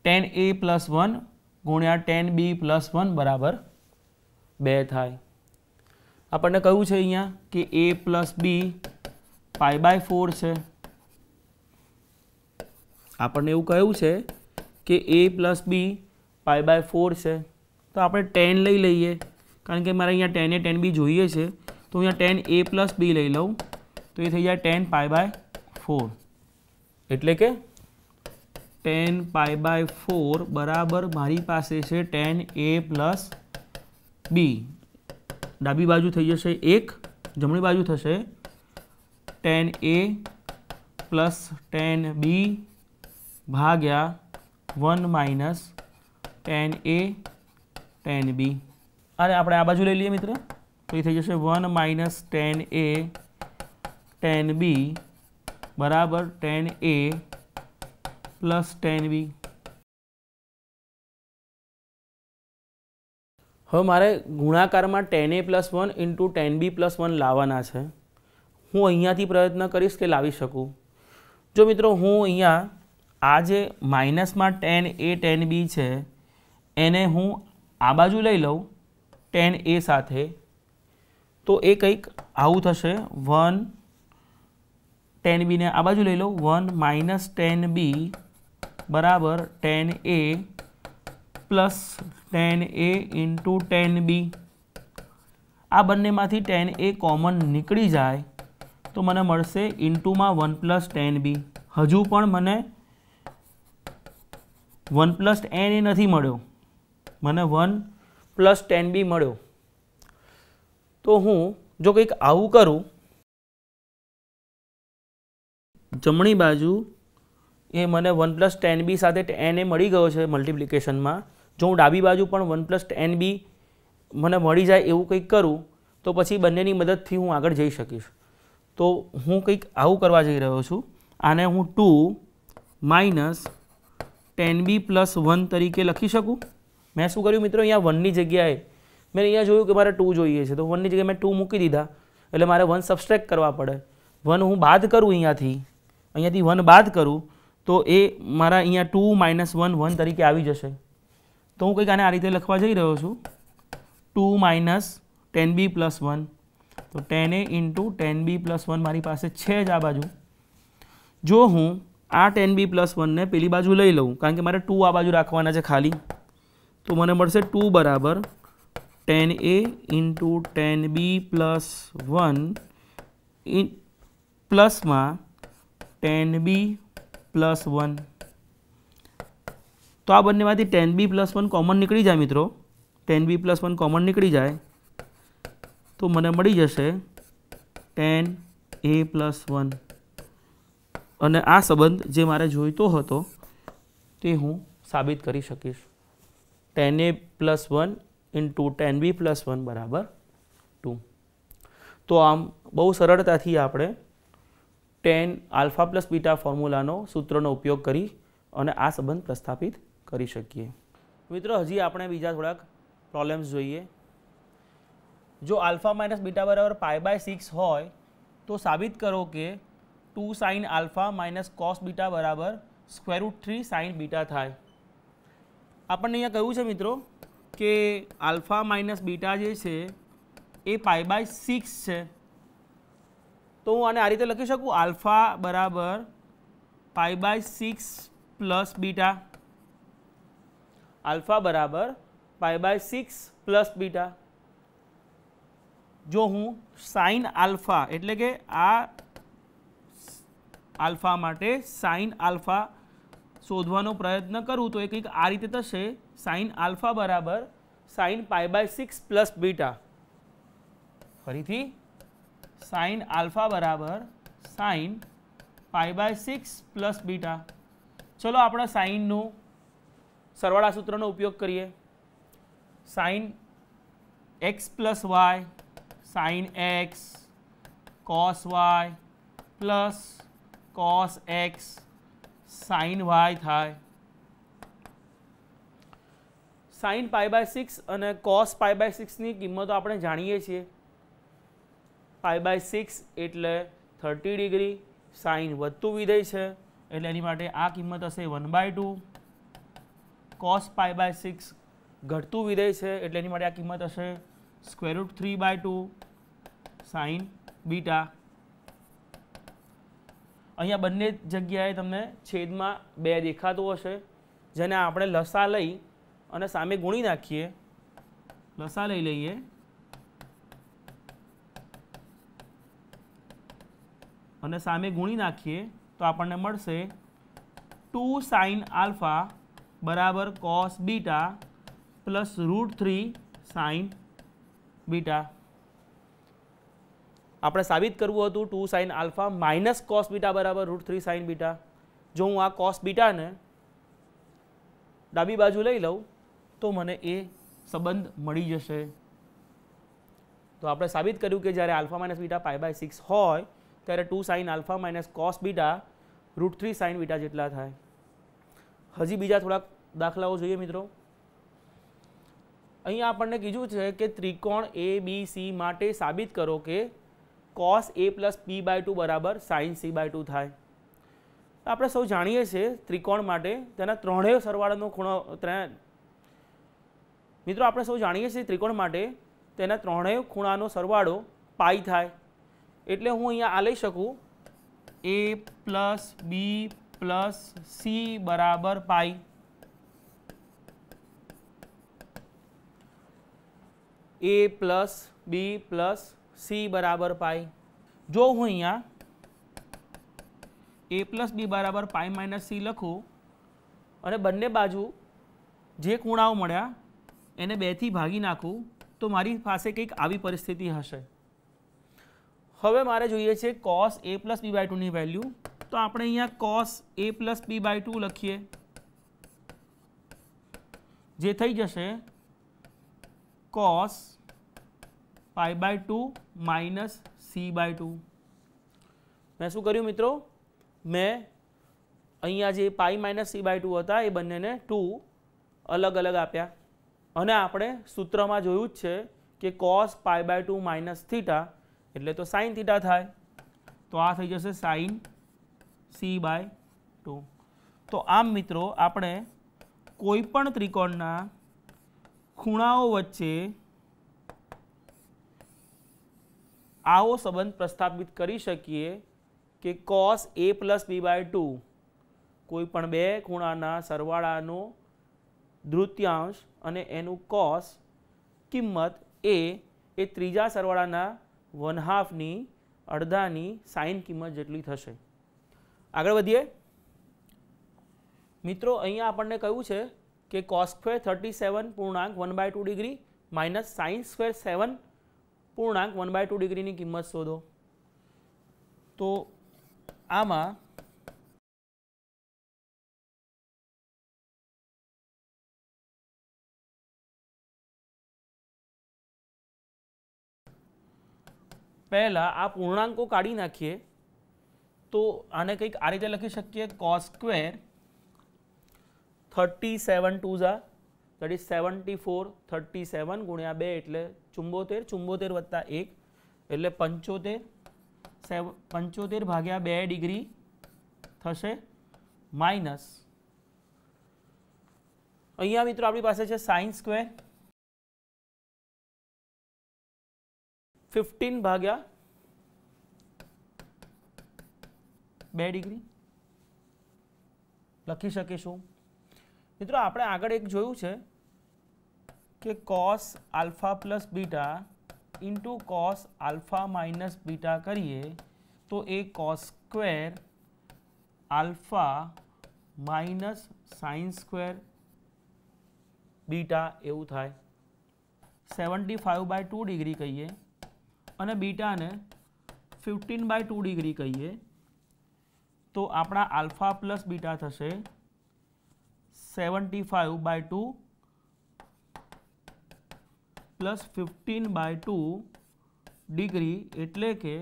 ટેન એ પ્લસ વન ગુણ્યા ટેન બી પ્લસ વન બરાબર બે થાય આપણને કહ્યું છે અહીંયા કે A plus B pi by four છે આપણને એવું કહ્યું છે કે A plus B pi by four છે તો આપણે ટેન લઈ લઈએ કારણ કે મારે અહીંયા ટેન એ ટેન બી જોઈએ છે તો અહીંયા ટેન એ પ્લસ બી લઈ લઉં તો એ થઈ જાય ટેન પાય બાય ફોર એટલે કે ટેન પાય બાય ફોર બરાબર મારી પાસે છે ટેન એ પ્લસ બી ડાબી બાજુ થઈ જશે એક જમણી બાજુ થશે tan A plus tan B ભાગ્યા one minus tan A tan B અને આપણે આ બાજુ લઈ લઈએ મિત્ર તો એ થઈ જશે one minus tan A tan B બરાબર tan A plus tan B હવે મારે ગુણાકારમાં tan A plus one into tan B plus one લાવવાના છે હું અહીંયાથી પ્રયત્ન કરીશ કે લાવી શકું જો મિત્રો હું અહીંયા આ જે માઇનસમાં ટેન એ ટેન બી છે એને હું આ બાજુ લઈ લઉં ટેન એ સાથે તો એ કંઈક આવું થશે વન ટેન બીને આ બાજુ લઈ લો વન માઇનસ ટેન બી બરાબર tan A plus tan A into tan B આ બંનેમાંથી ટેન એ કોમન નીકળી જાય તો મને મળશે ઇન્ટુમાં વન પ્લસ ટેન બી હજુ પણ મને વન પ્લસ ટેન એ નથી મળ્યો મને વન પ્લસ ટેન બી મળ્યો તો હું જો કંઈક આવું કરું જમણી બાજુ એ મને વન પ્લસ ટેન બી સાથે એન એ મળી ગયો છે મલ્ટિપ્લિકેશનમાં જો હું ડાબી બાજુ પણ વન પ્લસ ટેન બી મને મળી જાય એવું કંઈક કરું તો પછી બંનેની મદદથી હું આગળ જઈ શકીશ તો હું કંઈક આવું કરવા જઈ રહ્યો છું આને હું two minus tan B plus one તરીકે લખી શકું મેં શું કર્યું મિત્રો અહીંયા વનની જગ્યાએ મેં અહીંયા જોયું કે મારે ટુ જોઈએ છે તો વનની જગ્યાએ મેં ટુ મૂકી દીધા એટલે મારે વન સબસ્ટ્રેક કરવા પડે વન હું બાદ કરું અહીંયાથી અહીંયાથી વન બાદ કરું તો એ મારા અહીંયા ટુ માઇનસ વન વન તરીકે આવી જશે તો હું કંઈક આને આ રીતે લખવા જઈ રહ્યો છું two minus tan B plus one તો tan A into tan B plus one મારી પાસે છે જ આ બાજુ જો હું આ ટેન બી પ્લસ વનને પેલી બાજુ લઈ લઉં કારણ કે મારે ટુ આ બાજુ રાખવાના છે ખાલી તો મને મળશે ટુ બરાબર tan A into tan B plus one in પ્લસમાં ટેન બી પ્લસ વન તો આ બંનેમાંથી tan B plus one common નીકળી જાય મિત્રો tan B plus one common નીકળી જાય તો મને મળી જશે ટેન એ પ્લસ વન અને આ સંબંધ જે મારે જોઈતો હતો તે હું સાબિત કરી શકીશ tan A plus one into tan B plus one બરાબર ટુ તો આમ બહુ સરળતાથી આપણે ટેન આલ્ફા પ્લસ બીટા ફોર્મ્યુલાનો સૂત્રનો ઉપયોગ કરી અને આ સંબંધ પ્રસ્થાપિત કરી શકીએ મિત્રો હજી આપણે બીજા થોડાક પ્રોબ્લેમ્સ જોઈએ જો આલ્ફા માઇનસ બીટા બરાબર પાય બાય સિક્સ હોય તો સાબિત કરો કે two sine alpha minus cos beta બરાબર સ્ક્વેરૂટ થ્રી સાઇન બીટા થાય આપણને અહીંયા કહ્યું છે મિત્રો કે આલ્ફા માઇનસ બીટા જે છે એ પાઈ બાય સિક્સ છે તો હું આને આ રીતે લખી શકું આલ્ફા બરાબર pi by six plus beta alpha બરાબર pi by six plus beta જો હું સાઇન આલ્ફા એટલે કે આ આલ્ફા માટે સાઇન આલ્ફા શોધવાનો પ્રયત્ન કરું તો એ કંઈક આ રીતે થશે સાઇન આલ્ફા બરાબર sine pi by six plus beta ફરીથી સાઇન આલ્ફા બરાબર sine pi by six plus beta ચલો આપણે સાઇનનો સરવાળા સૂત્રનો ઉપયોગ કરીએ sine x plus y sine x cos Y plus cos x sine y થાય સાઈન પાય બાય સિક્સ અને કોસ પાય બાય સિક્સની કિંમતો આપણે જાણીએ છીએ પાય બાય સિક્સ એટલે થર્ટી ડિગ્રી સાઇન વધતું વિધેય છે એટલે એની માટે આ કિંમત હશે one by two cos pi by six ઘટતું વિધેય છે એટલે એની માટે આ કિંમત હશે square root three by two sine beta અહીંયા બંને જગ્યાએ તમને છેદમાં બે દેખાતું હશે જેને આપણે લસા લઈ અને સામે ગુણી નાખીએ લસા લઈ લઈએ અને સામે ગુણી નાખીએ તો આપણને મળશે ટુ સાઇન આલ્ફા બરાબર cos beta plus root three sine beta આપણે સાબિત કરવું હતું two sine alpha minus cos beta બરાબર રૂટ થ્રી સાઇન બીટા જો હું આ કોસ બીટાને ડાબી બાજુ લઈ લઉં તો મને એ સંબંધ મળી જશે તો આપણે સાબિત કર્યું કે જ્યારે alpha minus beta pi by six હોય ત્યારે two sine alpha minus cos beta root three sine beta જેટલા થાય હજી બીજા થોડાક દાખલાઓ જોઈએ મિત્રો અહીંયા આપણને કીધું છે કે ત્રિકોણ એ બી સી માટે સાબિત કરો કે cos A plus P by two બરાબર સાઇન સી બાય ટુ થાય આપણે સૌ જાણીએ છીએ ત્રિકોણ માટે તેના ત્રણેય સરવાળાનો ખૂણો મિત્રો આપણે સૌ જાણીએ છીએ ત્રિકોણ માટે તેના ત્રણેય ખૂણાનો સરવાળો પાઈ થાય એટલે હું અહીંયા આ લઈ શકું A plus B plus C બરાબર pi A plus B plus C બરાબર પાઈ જો હું અહીંયા એ પ્લસ બી બરાબર પાઈ માઇનસ સી લખું અને બંને બાજુ જે ખૂણાઓ મળ્યા એને બેથી ભાગી નાખું તો મારી પાસે કંઈક આવી પરિસ્થિતિ હશે હવે મારે જોઈએ છે cos A plus B by ટુની વેલ્યુ તો આપણે અહીંયા cos A plus B by two લખીએ જે થઈ જશે cos pi by two minus C by two મેં શું કર્યું મિત્રો મેં અહીંયા જે pi minus C by two હતા એ બંનેને ટુ અલગ અલગ આપ્યા અને આપણે સૂત્રમાં જોયું જ છે કે cos pi by two minus theta એટલે તો સાઇન થીટા થાય તો આ થઈ જશે સાઇન સી બાય ટુ તો આમ મિત્રો આપણે કોઈપણ ત્રિકોણના ખૂણાઓ વચ્ચે આવો સંબંધ પ્રસ્થાપિત કરી શકીએ કે cos A plus B by two કોઈ પણ બે ખૂણાના સરવાળાનો દૃત્યાંશ અને એનું કોસ કિંમત એ એ ત્રીજા સરવાળાના વન હાફની અડધાની સાઇન કિંમત જેટલી થશે આગળ વધીએ મિત્રો અહીંયા આપણને કહ્યું છે કે કોસ સ્ક્વેર થર્ટી સેવન પૂર્ણાંક one by two degree minus sines square seven પૂર્ણાંક વન બાય ટુ ડિગ્રીની કિંમત શોધો તો આમાં પહેલાં આ પૂર્ણાંકો કાઢી નાખીએ તો આને કંઈક આ રીતે લખી શકીએ cos square thirty seven two ઝા that is seventy four thirty seven ગુણ્યા બે એટલે ચુંબોતેર ચુંબોતેર વત્તા એક એટલે પંચોતેર સેવ પંચોતેર ભાગ્યા બે ડિગ્રી થશે માઇનસ અહીંયા મિત્રો આપણી પાસે છે સાઇન સ્ક્વેર ફિફ્ટીન ભાગ્યા બે ડિગ્રી લખી શકીશું મિત્રો આપણે આગળ એક જોયું છે કે cos alpha plus beta into cos alpha minus beta કરીએ તો એ cos square alpha minus sine square beta એવું થાય seventy five by two degree કહીએ અને બીટાને ફિફ્ટીન બાય ટુ ડિગ્રી કહીએ તો આપણા આલ્ફા પ્લસ બીટા થશે seventy five by two plus fifteen by two degree એટલે કે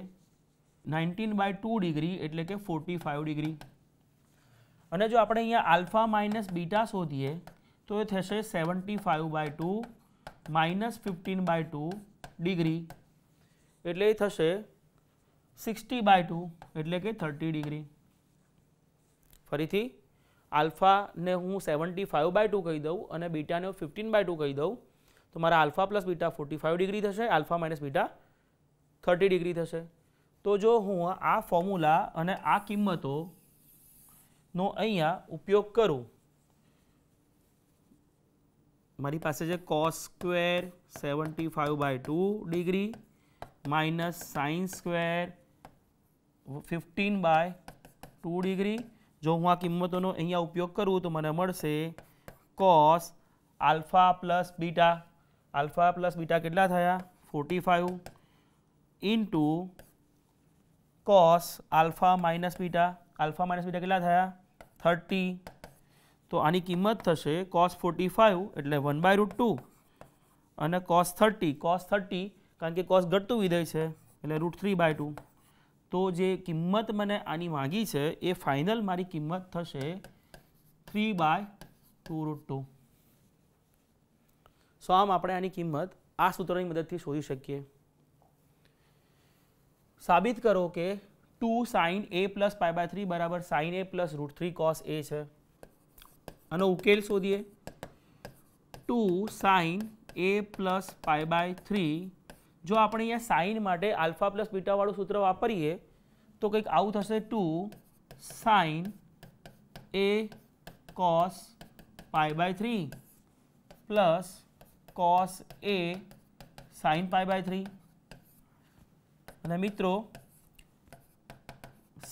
નાઇન્ટીન બાય ટુ ડિગ્રી એટલે કે ફોર્ટી ફાઇવ ડિગ્રી અને જો આપણે અહીંયા આલ્ફા માઇનસ બીટા શોધીએ તો એ થશે seventy five by two minus fifteen by two degree એટલે એ થશે સિક્સટી બાય ટુ એટલે કે થર્ટી ડિગ્રી ફરીથી આલ્ફા ને હું સેવન્ટી ફાઇવ બાય ટુ કહી દઉં અને બીટાને હું ફિફ્ટીન બાય ટુ કહી દઉં તો મારા alpha plus beta forty five degree થશે alpha minus beta thirty degree થશે તો જો હું આ ફોર્મ્યુલા અને આ કિંમતોનો અહીંયા ઉપયોગ કરું મારી પાસે છે cos square seventy five by two degree minus sine square fifteen by two degree જો હું આ કિંમતોનો અહીંયા ઉપયોગ કરું તો મને મળશે cos alpha plus beta alpha plus beta કેટલા થયા forty five into cos alpha minus beta alpha minus beta કેટલા થયા થર્ટી તો આની કિંમત થશે કોસ ફોર્ટી ફાઇવ એટલે વન બાય રૂટ ટુ અને કોસ થર્ટી કોસ થર્ટી કારણ કે કોસ ઘટતું વિધેય છે એટલે રૂટ થ્રી બાય ટુ તો જે કિંમત મને આની માગી છે એ ફાઇનલ મારી કિંમત થશે three by two root two so આમ આપણે આની કિંમત આ સૂત્રની મદદથી શોધી શકીએ સાબિત કરો કે two sine A plus pi by three બરાબર sine A plus root three cos A છે આનો ઉકેલ શોધીએ two sine A plus pi by three જો આપણે અહીંયા સાઇન માટે આલ્ફા પ્લસ બીટાવાળું સૂત્ર વાપરીએ તો કંઈક આવું થશે two sine A cos pi by three plus cos A sine pi by three અને મિત્રો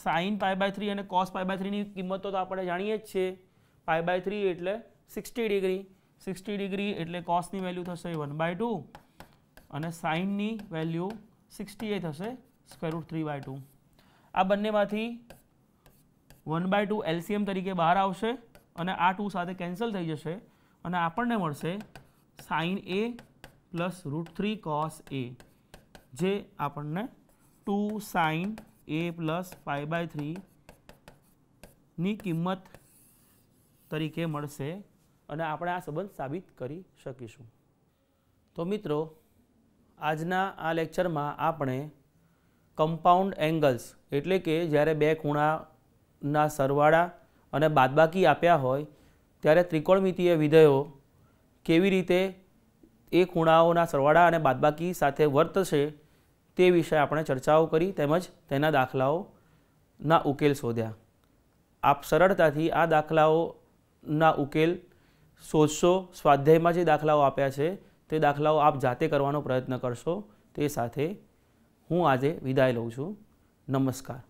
સાઈન પાય બાય થ્રી અને કોસ પાય બાય થ્રીની કિંમત તો આપણે જાણીએ જ છીએ પાય બાય થ્રી એટલે સિક્સટી ડિગ્રી સિક્સટી ડિગ્રી એટલે કોસની વેલ્યુ થશે વન બાય ટુ અને સાઇનની વેલ્યુ સિક્સટી એ થશે સ્ક્વેર થ્રી બાય ટુ આ બંનેમાંથી વન બાય ટુ એલસીએમ તરીકે બહાર આવશે અને આ ટુ સાથે કેન્સલ થઈ જશે અને આપણને મળશે sine A plus root three cos A જે આપણને two sine A plus five by થ્રીની કિંમત તરીકે મળશે અને આપણે આ સંબંધ સાબિત કરી શકીશું તો મિત્રો આજના આ લેક્ચરમાં આપણે કમ્પાઉન્ડ એંગલ્સ એટલે કે જ્યારે બે ખૂણાના સરવાળા અને બાદબાકી આપ્યા હોય ત્યારે ત્રિકોણમિતિય વિધેયો કેવી રીતે એ ખૂણાઓના સરવાળા અને બાદબાકી સાથે વર્તશે તે વિષે આપણે ચર્ચાઓ કરી તેમજ તેના દાખલાઓના ઉકેલ શોધ્યા આપ સરળતાથી આ દાખલાઓના ઉકેલ શોધશો સ્વાધ્યાયમાં જે દાખલાઓ આપ્યા છે તે દાખલાઓ આપ જાતે કરવાનો પ્રયત્ન કરશો તે સાથે હું આજે વિદાય લઉં છું નમસ્કાર